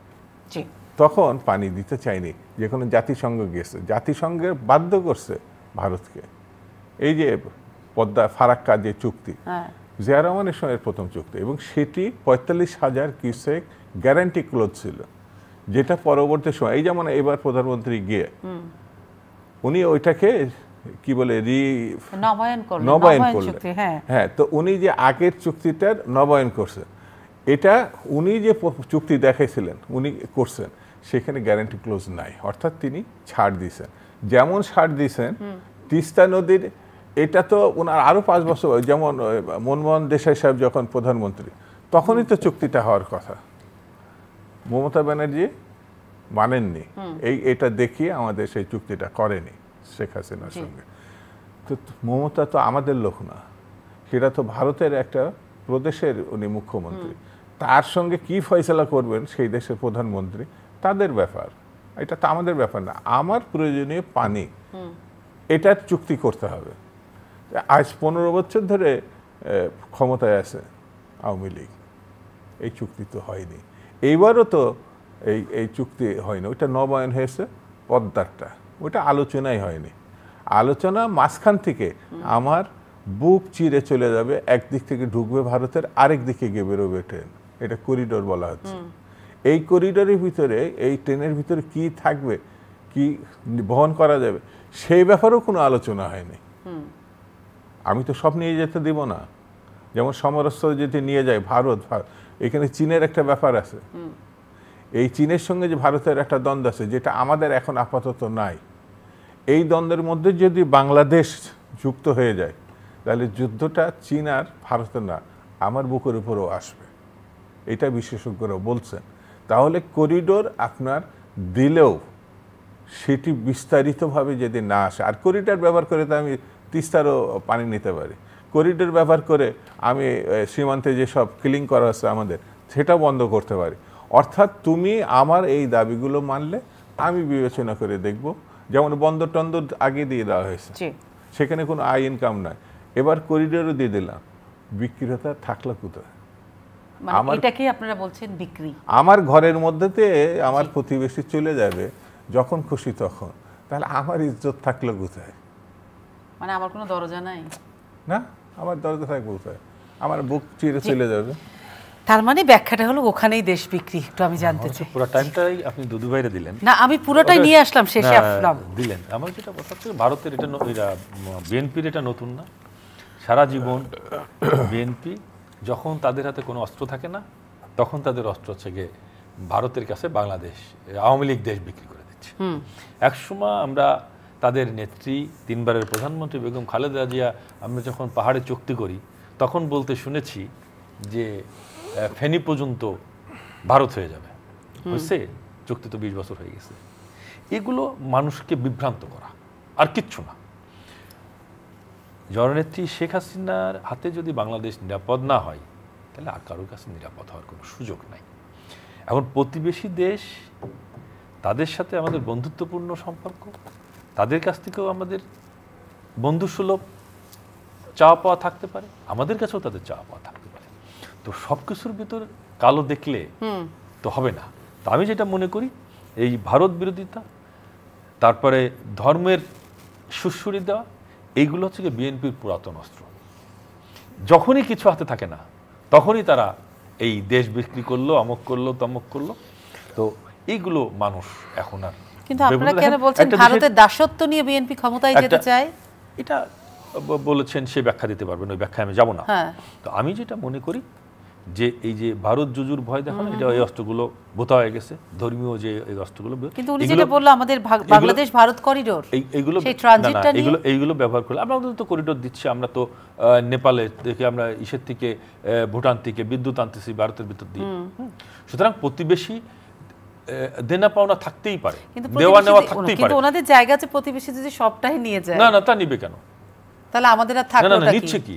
S2: তখন পানি দিতে চাইনি যে কোনো জাতিসংঘ গিয়েছে জাতিসংঘের বাধ্য করছে ভারতকে এই যে পদ্মা ফারাক্কা যে চুক্তি হ্যাঁ। জিয়া রহমানের সঙ্গে প্রথম চুক্তি এবং সেটি পঁয়তাল্লিশ হাজার কিউসেক গ্যারান্টি ক্লোজ ছিল যেটা পরবর্তী সময় এই যেমন এবার প্রধানমন্ত্রী গিয়ে উনি ওইটাকে কি বলে রি
S1: নবায়ন করলেন হ্যাঁ।,
S2: হ্যাঁ তো উনি যে আগের চুক্তিটার নবায়ন করছেন এটা উনি যে চুক্তি দেখাইছিলেন উনি করছেন সেখানে গ্যারান্টি ক্লোজ নাই অর্থাৎ তিনি ছাড় দিয়েছেন যেমন ছাড় দিয়েছেন তিস্তা নদীর এটা তো ওনার আরও পাঁচ বছর যেমন মনমোহন দেশাই সাহেব যখন প্রধানমন্ত্রী তখনই তো চুক্তিটা হওয়ার কথা মমতা ব্যানার্জি মানেননি এই এটা দেখিয়ে আমাদের সেই চুক্তিটা করেনি শেখ হাসিনার সঙ্গে তো মমতা তো আমাদের লোক না সেটা তো ভারতের একটা প্রদেশের উনি মুখ্যমন্ত্রী তার সঙ্গে কি ফয়সলা করবেন সেই দেশের প্রধানমন্ত্রী তাদের ব্যাপার এটা তো আমাদের ব্যাপার না আমার প্রয়োজনীয় পানি এটা চুক্তি করতে হবে আজ পনেরো বছর ধরে ক্ষমতায় আছে আওয়ামী লীগ এই চুক্তি তো হয়নি এইবারও তো এই এই চুক্তি হয়নি ওইটা নবায়ন হয়েছে পদ্মারটা ওটা আলোচনাই হয়নি আলোচনা মাঝখান থেকে আমার বুক চিরে চলে যাবে একদিক থেকে ঢুকবে ভারতের আরেক দিকে গিয়ে বেরোবে ট্রেন এটা করিডোর বলা হচ্ছে এই করিডোরের ভিতরে এই ট্রেনের ভিতরে কি থাকবে কি বহন করা যাবে সেই ব্যাপারেও কোনো আলোচনা হয়নি আমি তো সব নিয়ে যেতে দিব না যেমন সমরস্ত যদি নিয়ে যায় ভারত এখানে চীনের একটা ব্যাপার আছে এই চীনের সঙ্গে যে ভারতের একটা দ্বন্দ্ব আছে যেটা আমাদের এখন আপাতত নাই এই দ্বন্দ্বের মধ্যে যদি বাংলাদেশ যুক্ত হয়ে যায় তাহলে যুদ্ধটা চীন আর ভারতের না আমার বুকের উপরেও আসবে এটা বিশেষজ্ঞরা বলছেন তাহলে করিডোর আপনার দিলেও সেটি বিস্তারিতভাবে যদি না আসে আর করিডোর ব্যবহার করে তো আমি তিস্তারও পানি নিতে পারি করিডোর ব্যবহার করে আমি সীমান্তে যেসব কিলিং করা হচ্ছে আমাদের সেটা বন্ধ করতে পারি অর্থাৎ তুমি আমার এই দাবিগুলো মানলে আমি বিবেচনা করে দেখব যেমন বন্দর টন্দর আগে দিয়ে দেওয়া হয়েছে সেখানে কোনো আয় ইনকাম নাই এবার করিডোরও দিয়ে দিলাম বিক্রেতা থাকলো কোথায় মানে আমার বিক্রি আমার ঘরের মধ্যেতে আমার প্রতিবেশী চলে যাবে যখন খুশি তখন তাহলে আমার ইজ্জত থাকলো কোথায়
S1: মানে আমার কোনো দরজা নাই
S2: না আমার দরজা থাকবে কোথায় আমার বুক চিরে চলে যাবে
S1: তার মানে ব্যাখ্যাটা হলো
S3: ওখানেই দেশ বিক্রি একটু আমি জানতে চাই পুরো টাইমটাই আপনি দুদু ভাইরা দিলেন না আমি পুরোটাই নিয়ে আসলাম শেষে আসলাম দিলেন আমার যেটা কথা হচ্ছে ভারতের এটা বিএনপির এটা নতুন না সারা জীবন বিএনপি যখন তাদের হাতে কোনো অস্ত্র থাকে না তখন তাদের অস্ত্র হচ্ছে গিয়ে ভারতের কাছে বাংলাদেশ আওয়ামী লীগ দেশ বিক্রি করে দিচ্ছে একসময় আমরা তাদের নেত্রী তিনবারের প্রধানমন্ত্রী বেগম খালেদা জিয়া আমরা যখন পাহাড়ে চুক্তি করি তখন বলতে শুনেছি যে ফেনী পর্যন্ত ভারত হয়ে যাবে হয়েছে চুক্তি তো বিশ বছর হয়ে গেছে এগুলো মানুষকে বিভ্রান্ত করা আর কিচ্ছু না জননেত্রী শেখ হাসিনার হাতে যদি বাংলাদেশ নিরাপদ না হয় তাহলে আর কারোর কাছে নিরাপদ হওয়ার কোনো সুযোগ নাই এখন প্রতিবেশী দেশ তাদের সাথে আমাদের বন্ধুত্বপূর্ণ সম্পর্ক তাদের কাছ থেকেও আমাদের বন্ধুসুলভ চাওয়া পাওয়া থাকতে পারে আমাদের কাছেও তাদের চাওয়া পাওয়া থাকে তো সব কিছুর ভিতর কালো দেখলে তো হবে না তো আমি যেটা মনে করি এই ভারত বিরোধিতা তারপরে ধর্মের সুশ্রুরি দেওয়া এইগুলো হচ্ছে কি বিএনপির পুরাতন অস্ত্র যখনই কিছু হাতে থাকে না তখনই তারা এই দেশ বিক্রি করলো অমক করলো তমক করলো তো এইগুলো মানুষ এখন আর কিন্তু আপনারা কেন বলছেন ভারতের
S1: দাসত্ব নিয়ে বিএনপি ক্ষমতায় যেতে চায়
S3: এটা বলেছেন সে ব্যাখ্যা দিতে পারবেন ওই ব্যাখ্যায় আমি যাব না হ্যাঁ। তো আমি যেটা মনে করি যে এই যে ভারত জুজুর ভয় দেখানো এটা এই অস্ত্রগুলো বোতা হয়ে গেছে ধর্মীয় যে এই অস্ত্রগুলো কিন্তু উনি যেটা
S1: বললো আমাদের বাংলাদেশ ভারত করিডোর
S3: এইগুলো সেই ট্রানজিটটা নিয়ে এগুলো এইগুলো ব্যবহার করলে আমরা তো করিডোর দিচ্ছি আমরা তো নেপালে থেকে আমরা ইসের থেকে ভুটান থেকে বিদ্যুৎ আনতেছি ভারতের ভিতর দিয়ে সুতরাং প্রতিবেশী দেনা পাওনা থাকতেই পারে দেওয়া নেওয়া থাকতেই পারে কিন্তু
S1: ওনাদের জায়গাতে প্রতিবেশী যদি সবটাই নিয়ে যায় না না তা নিবে কেন তাহলে আমাদের আর থাকলো কি নিচ্ছে
S3: কি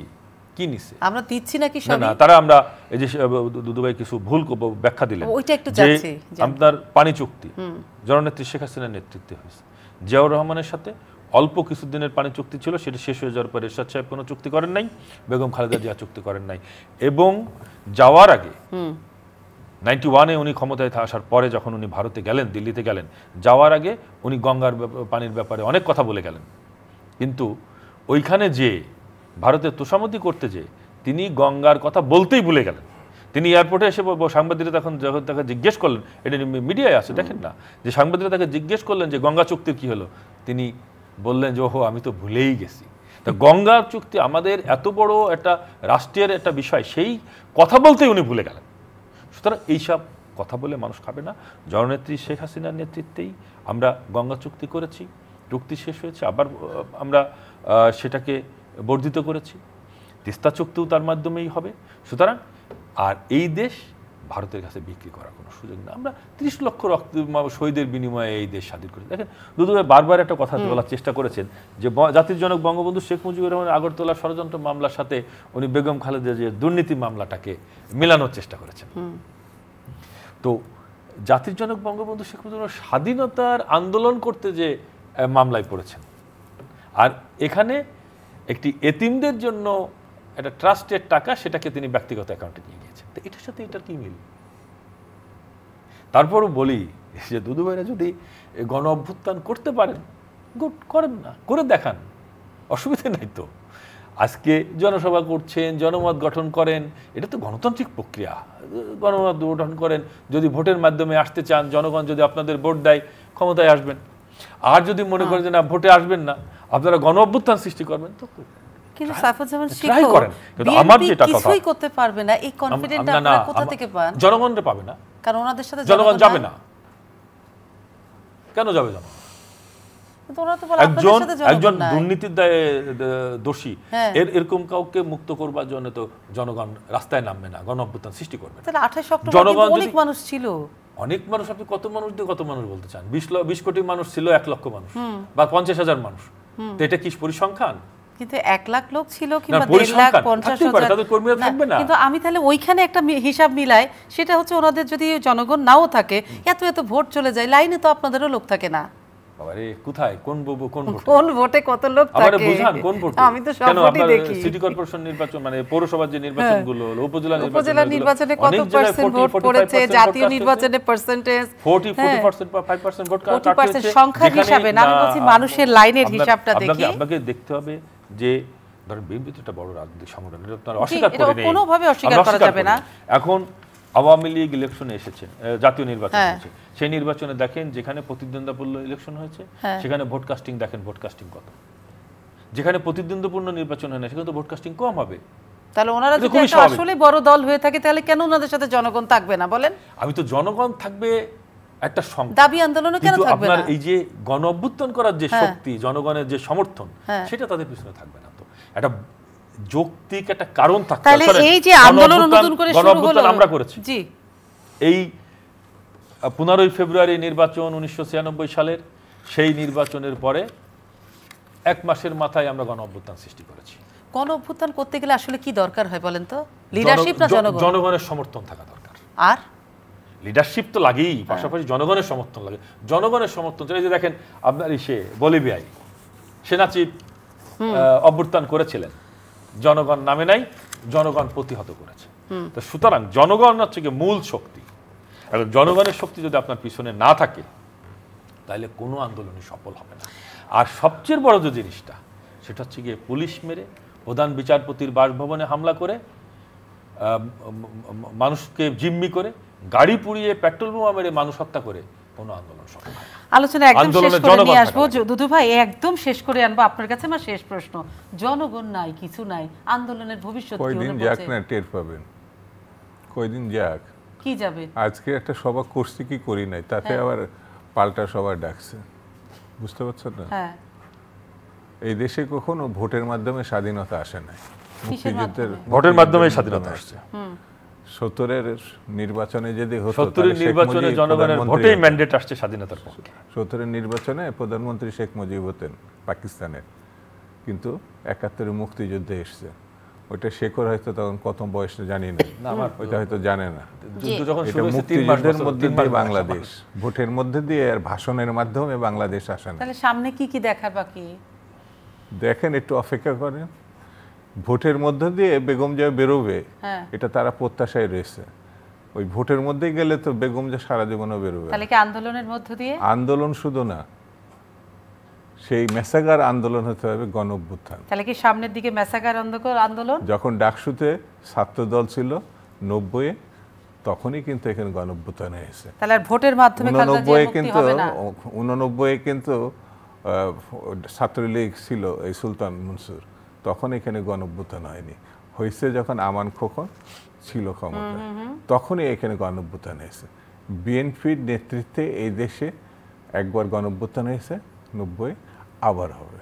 S3: কি নিছে
S1: আমরা দিচ্ছি নাকি না
S3: তারা আমরা এই যে কিছু ভুল ব্যাখ্যা দিলেন ওইটা একটু আপনার পানি চুক্তি জননেত্রী শেখ হাসিনার নেতৃত্বে হয়েছে জিয়াউর রহমানের সাথে অল্প কিছুদিনের পানি চুক্তি ছিল সেটা শেষ হয়ে যাওয়ার পরে এরশাদ সাহেব কোনো চুক্তি করেন নাই বেগম খালেদা জিয়া চুক্তি করেন নাই এবং যাওয়ার আগে নাইনটি ওয়ানে উনি ক্ষমতায় আসার পরে যখন উনি ভারতে গেলেন দিল্লিতে গেলেন যাওয়ার আগে উনি গঙ্গার পানির ব্যাপারে অনেক কথা বলে গেলেন কিন্তু ওইখানে যে ভারতের তোষামতি করতে যে তিনি গঙ্গার কথা বলতেই ভুলে গেলেন তিনি এয়ারপোর্টে এসে সাংবাদিকরা তখন যখন তাকে জিজ্ঞেস করলেন এটা মিডিয়ায় আছে দেখেন না যে সাংবাদিকরা তাকে জিজ্ঞেস করলেন যে গঙ্গা চুক্তির কী হলো তিনি বললেন যে ওহো আমি তো ভুলেই গেছি তা গঙ্গা চুক্তি আমাদের এত বড় একটা রাষ্ট্রের একটা বিষয় সেই কথা বলতেই উনি ভুলে গেলেন সুতরাং এইসব কথা বলে মানুষ খাবে না জননেত্রী শেখ হাসিনার নেতৃত্বেই আমরা গঙ্গা চুক্তি করেছি চুক্তি শেষ হয়েছে আবার আমরা সেটাকে বর্ধিত করেছি তিস্তা চুক্তিও তার মাধ্যমেই হবে সুতরাং আর এই দেশ ভারতের কাছে বিক্রি করার কোনো সুযোগ না আমরা ত্রিশ লক্ষ রক্ত শহীদের বিনিময়ে এই দেশ স্বাধীন করেছি দেখেন দুদুভাই বারবার একটা কথা বলার চেষ্টা করেছেন যে জাতির জনক বঙ্গবন্ধু শেখ মুজিবুর রহমান আগরতলা ষড়যন্ত্র মামলার সাথে উনি বেগম খালেদের যে দুর্নীতি মামলাটাকে মেলানোর চেষ্টা করেছেন তো জাতির জনক বঙ্গবন্ধু শেখ মুজিবুর স্বাধীনতার আন্দোলন করতে যে মামলায় পড়েছেন আর এখানে একটি এতিমদের জন্য একটা ট্রাস্টের টাকা সেটাকে তিনি ব্যক্তিগত অ্যাকাউন্টে নিয়ে গিয়েছেন তো এটার সাথে এটার কি মিল তারপরও বলি যে দুদু ভাইরা যদি গণ অভ্যুত্থান করতে পারেন গুড করেন না করে দেখান অসুবিধে নাই তো আজকে জনসভা করছেন জনমত গঠন করেন এটা তো গণতান্ত্রিক প্রক্রিয়া গণমত গঠন করেন যদি ভোটের মাধ্যমে আসতে চান জনগণ যদি আপনাদের ভোট দেয় ক্ষমতায় আসবেন আর যদি মনে হ্যাঁ। করেন যে না ভোটে আসবেন না আপনারা গণ অভ্যুত্থান সৃষ্টি করবেন তো
S1: দোষী হ্যাঁ।
S3: এর এরকম কাউকে মুক্ত করবার জন্য তো জনগণ রাস্তায় নামবে না গণ অভ্যুত্থান সৃষ্টি করবে
S1: জনগণ অনেক মানুষ ছিল
S3: অনেক মানুষ আপনি কত মানুষ দিয়ে কত মানুষ বলতে চান বিশ বিশ কোটি মানুষ ছিল এক লক্ষ মানুষ বা পঞ্চাশ হাজার মানুষ তো এটা কি পরিসংখ্যান
S1: কিন্তু এক লাখ লোক ছিল কিংবা দেড় লাখ পঞ্চাশ হাজার কিন্তু আমি তাহলে ওইখানে একটা হিসাব মিলাই সেটা হচ্ছে ওনাদের যদি জনগণ নাও থাকে এত এত ভোট চলে যায় লাইনে তো আপনাদেরও লোক থাকে না
S3: কোথায় কোন কোন
S1: কোন ভোটে কত লোক থাকে বুঝান কোন আমি তো দেখি সিটি
S3: কর্পোরেশন নির্বাচন মানে যে হলো হ্যাঁ। উপজেলা নির্বাচন উপজেলা নির্বাচনে কত পার্সেন্ট ভোট পড়েছে জাতীয়
S1: নির্বাচনে পার্সেন্টেজ 40
S3: 40% বা 5% ভোট হিসাবে না আমি বলছি মানুষের লাইনের হিসাবটা দেখি আপনাকে দেখতে হবে যে ধরেন বিএনপি তো একটা বড় রাজনৈতিক সংগঠন এটা অস্বীকার করে নেই কোনোভাবে অস্বীকার করা যাবে না এখন আওয়ামী লীগ ইলেকশনে এসেছে জাতীয় নির্বাচন হয়েছে হ্যাঁ। সেই নির্বাচনে দেখেন যেখানে প্রতিদ্বন্দ্বপূর্ণ ইলেকশন হয়েছে হ্যাঁ। সেখানে ভোট কাস্টিং দেখেন ভোট কাস্টিং কত যেখানে প্রতিদ্বন্দ্বপূর্ণ নির্বাচন হয় না সেখানে তো ভোট কাস্টিং কম হবে
S1: তাহলে ওনারা যদি আসলে বড় দল হয়ে থাকে তাহলে কেন ওনাদের সাথে জনগণ থাকবে না বলেন
S3: আমি তো জনগণ থাকবে একটা দাবি কেন থাকবে না এই যে গণ অভ্যুত্থান করার যে হ্যাঁ। শক্তি জনগণের যে সমর্থন সেটা তাদের পিছনে থাকবে না তো একটা যৌক্তিক একটা কারণ থাকতে এই যে আন্দোলন নতুন করে শুরু হলো আমরা করেছি জি এই পনেরোই ফেব্রুয়ারি নির্বাচন উনিশশো সালের সেই নির্বাচনের পরে এক মাসের মাথায় আমরা গণ অভ্যুত্থান সৃষ্টি করেছি
S1: গণ অভ্যুত্থান করতে গেলে আসলে কি দরকার হয় বলেন তো লিডারশিপ না জনগণ
S3: জনগণের সমর্থন থাকা দরকার আর লিডারশিপ তো লাগেই হ্যাঁ। পাশাপাশি জনগণের সমর্থন লাগে জনগণের সমর্থন এই যে দেখেন আপনার ইসে বলিভিয়ায় সেনাচিপ অভ্যুত্থান করেছিলেন জনগণ নামে নাই জনগণ প্রতিহত করেছে তো সুতরাং জনগণ হচ্ছে গিয়ে মূল শক্তি এখন জনগণের শক্তি যদি আপনার পিছনে না থাকে তাহলে কোনো আন্দোলনই সফল হবে না আর সবচেয়ে বড় যে জিনিসটা সেটা হচ্ছে গিয়ে পুলিশ মেরে প্রধান বিচারপতির বাসভবনে হামলা করে মানুষকে জিম্মি করে গাড়ি পুড়িয়ে পেট্রোল বোমা মেরে মানুষ হত্যা করে কোনো আন্দোলন সফল হয় না আলোচনা একদম শেষ করে নিয়ে আসবো
S1: দুধু ভাই একদম শেষ করে আনবো আপনার কাছে আমার শেষ প্রশ্ন জনগণ নাই কিছু নাই আন্দোলনের ভবিষ্যৎ
S2: কয়দিন যাক না টের পাবেন কয়দিন যাক কি যাবে আজকে একটা সভা করছি কি করি নাই তাতে হ্যাঁ। আবার পাল্টা সভা ডাকছে বুঝতে পারছেন না হ্যাঁ এই দেশে কখনো ভোটের মাধ্যমে স্বাধীনতা আসে না ভোটের মাধ্যমে স্বাধীনতা আসছে সত্তরের নির্বাচনে যদি সত্তরের নির্বাচনে জনগণের ভোটেই ম্যান্ডেট আসছে স্বাধীনতার সত্তরের নির্বাচনে প্রধানমন্ত্রী শেখ মুজিব হতেন পাকিস্তানের কিন্তু একাত্তরে মুক্তিযুদ্ধে এসছে ওইটা শেখর হয়তো তখন কত বয়স জানি না ওইটা হয়তো জানে না মুক্তিযুদ্ধের মধ্যে দিয়ে বাংলাদেশ ভোটের মধ্যে দিয়ে আর ভাষণের মাধ্যমে বাংলাদেশ আসে না
S1: তাহলে সামনে কি কি দেখার বাকি
S2: দেখেন একটু অপেক্ষা করেন ভোটের মধ্যে দিয়ে বেগম যা বেরোবে হ্যাঁ। এটা তারা প্রত্যাশায় রয়েছে ওই ভোটের মধ্যে গেলে তো বেগম যা সারা জীবনও বেরোবে
S1: আন্দোলনের মধ্যে দিয়ে
S2: আন্দোলন শুধু না সেই মেসাগার আন্দোলন হতে হবে গণ
S1: তাহলে কি সামনের দিকে মেসাগার অন্ধকার আন্দোলন
S2: যখন ডাকসুতে ছাত্র দল ছিল নব্বই তখনই কিন্তু এখানে গণ অভ্যুত্থান হয়েছে তাহলে ভোটের মাধ্যমে উননব্বই কিন্তু উননব্বই কিন্তু ছাত্রলীগ ছিল এই সুলতান মনসুর তখন এখানে গণভ্যুত্থান হয়নি হয়েছে যখন আমান খোকন ছিল ক্ষমতা তখনই এখানে গণভ্যুত্থান হয়েছে বিএনপির নেতৃত্বে এই দেশে একবার গণভ্যুত্থান হয়েছে নব্বই আবার হবে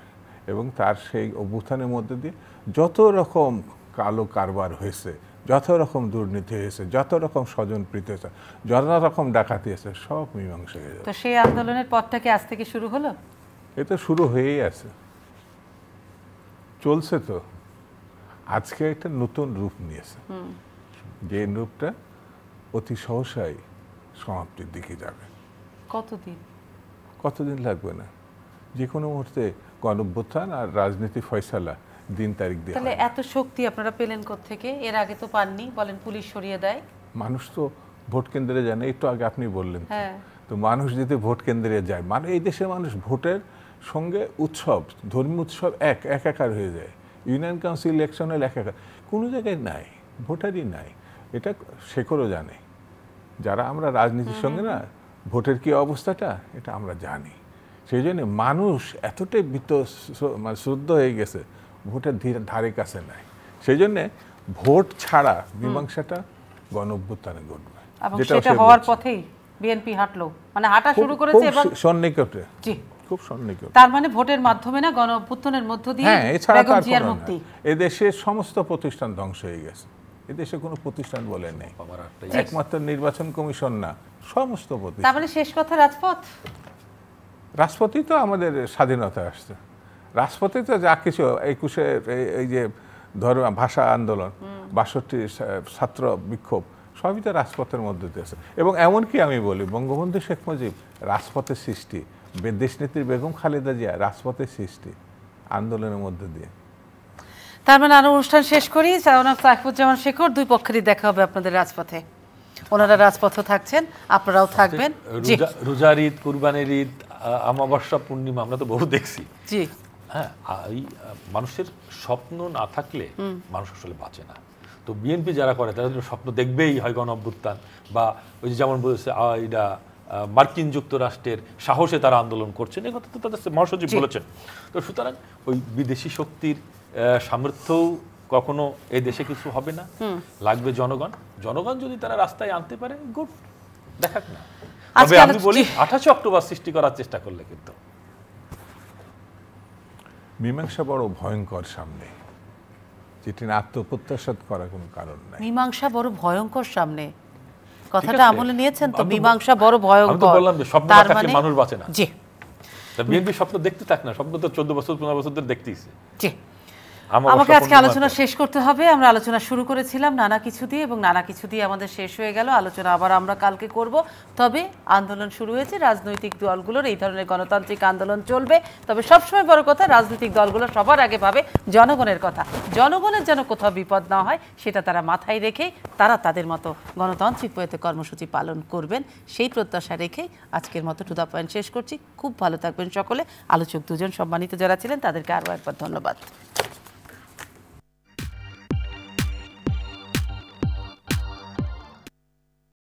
S2: এবং তার সেই অভ্যুত্থানের মধ্যে দিয়ে যত রকম কালো কারবার হয়েছে যত রকম দুর্নীতি হয়েছে যত রকম স্বজন প্রীতি হয়েছে যত রকম ডাকাতি হয়েছে সব মীমাংসা হয়ে যাবে তো
S1: সেই আন্দোলনের পথটা কি আজ থেকে শুরু হলো
S2: এটা শুরু হয়েই আছে চলছে তো আজকে একটা নতুন রূপ নিয়েছে যে রূপটা অতি সহসাই সমাপ্তির দিকে যাবে কতদিন কতদিন লাগবে না যে কোনো মুহূর্তে গণভ্যুত্থান আর রাজনীতি ফয়সালা দিন তারিখ দিয়ে তাহলে
S1: এত শক্তি আপনারা পেলেন থেকে এর আগে তো পাননি বলেন পুলিশ সরিয়ে দেয়
S2: মানুষ তো ভোট কেন্দ্রে যায় না একটু আগে আপনি বললেন তো হ্যাঁ। মানুষ যদি ভোট কেন্দ্রে যায় মানে এই দেশের মানুষ ভোটের সঙ্গে উৎসব ধর্মীয় উৎসব এক একাকার হয়ে যায় ইউনিয়ন কাউন্সিল ইলেকশনে একাকার কোনো জায়গায় নাই ভোটারই নাই এটা শেখরও জানে যারা আমরা রাজনীতির সঙ্গে না ভোটের কি অবস্থাটা এটা আমরা জানি সেই জন্য মানুষ এতটাই বিত মানে শুদ্ধ হয়ে গেছে ভোটের ধীরে ধারে কাছে নাই সেই জন্যে ভোট ছাড়া মীমাংসাটা গণ ঘটবে যেটা হওয়ার
S1: পথেই বিএনপি হাঁটলো মানে হাঁটা শুরু করেছে এবং
S2: সন্নিকটে জি খুব সন্নিকট তার
S1: মানে ভোটের মাধ্যমে না গণ মধ্য দিয়ে হ্যাঁ এছাড়া তার জিয়ার মুক্তি
S2: এদেশের সমস্ত প্রতিষ্ঠান ধ্বংস হয়ে গেছে এদেশে কোনো প্রতিষ্ঠান বলে নেই একমাত্র নির্বাচন কমিশন না সমস্ত প্রতিষ্ঠান তার
S1: মানে শেষ কথা রাজপথ
S2: রাজপথই তো আমাদের স্বাধীনতা আসছে রাজপথে তো যা কিছু একুশে এই যে ধর্ম ভাষা আন্দোলন বাষট্টি ছাত্র বিক্ষোভ সবই তো রাজপথের মধ্যে দিয়েছে এবং এমনকি আমি বলি বঙ্গবন্ধু শেখ মুজিব রাজপথের সৃষ্টি দেশনেত্রী বেগম খালেদা জিয়া রাজপথের সৃষ্টি আন্দোলনের মধ্যে দিয়ে
S1: তার মানে আরো অনুষ্ঠান শেষ করি সায়নাক সাইফুজ্জামান শেখর দুই পক্ষেরই দেখা হবে আপনাদের রাজপথে ওনারা রাজপথে থাকছেন আপনারাও থাকবেন
S3: রোজার ঈদ কুরবানের ঈদ আমাবস্যা পূর্ণিমা আমরা তো বহু দেখছি জি হ্যাঁ এই মানুষের স্বপ্ন না থাকলে মানুষ আসলে বাঁচে না তো বিএনপি যারা করে তারা স্বপ্ন দেখবেই হয় গণ অভ্যুত্থান বা ওই যেমন বলেছে আইডা মার্কিন যুক্তরাষ্ট্রের সাহসে তারা আন্দোলন করছেন এ কথা তো তাদের মহাসচিব বলেছেন তো সুতরাং ওই বিদেশি শক্তির সামর্থ্য কখনো এ দেশে কিছু হবে না লাগবে জনগণ জনগণ যদি তারা রাস্তায় আনতে পারে গুড দেখাক না তবে আমি বলি আঠাশে অক্টোবর সৃষ্টি করার চেষ্টা করলে কিন্তু
S2: মীমাংসা বড় ভয়ঙ্কর সামনে যেটি আত্মপ্রত্যাশাত করার কোনো কারণ নাই
S1: মীমাংসা বড় ভয়ঙ্কর সামনে কথাটা আমলে নিয়েছেন তো মীমাংসা বড় ভয়ঙ্কর বললাম মানে- মানুষ বাঁচে না জি
S3: বিএনপি স্বপ্ন দেখতে থাক না স্বপ্ন তো চোদ্দ বছর পনেরো বছর ধরে দেখতেইছে জি আমাকে আজকে আলোচনা
S1: শেষ করতে হবে আমরা আলোচনা শুরু করেছিলাম নানা কিছু দিয়ে এবং নানা কিছু দিয়ে আমাদের শেষ হয়ে গেল আলোচনা আবার আমরা কালকে করব তবে আন্দোলন শুরু হয়েছে রাজনৈতিক দলগুলোর এই ধরনের গণতান্ত্রিক আন্দোলন চলবে তবে সবসময় বড় কথা রাজনৈতিক দলগুলো সবার আগে ভাবে জনগণের কথা জনগণের যেন কোথাও বিপদ না হয় সেটা তারা মাথায় রেখে তারা তাদের মতো গণতান্ত্রিক পয়েতে কর্মসূচি পালন করবেন সেই প্রত্যাশা রেখে আজকের মতো টু দা পয়েন্ট শেষ করছি খুব ভালো থাকবেন সকলে আলোচক দুজন সম্মানিত যারা ছিলেন তাদেরকে আরও একবার ধন্যবাদ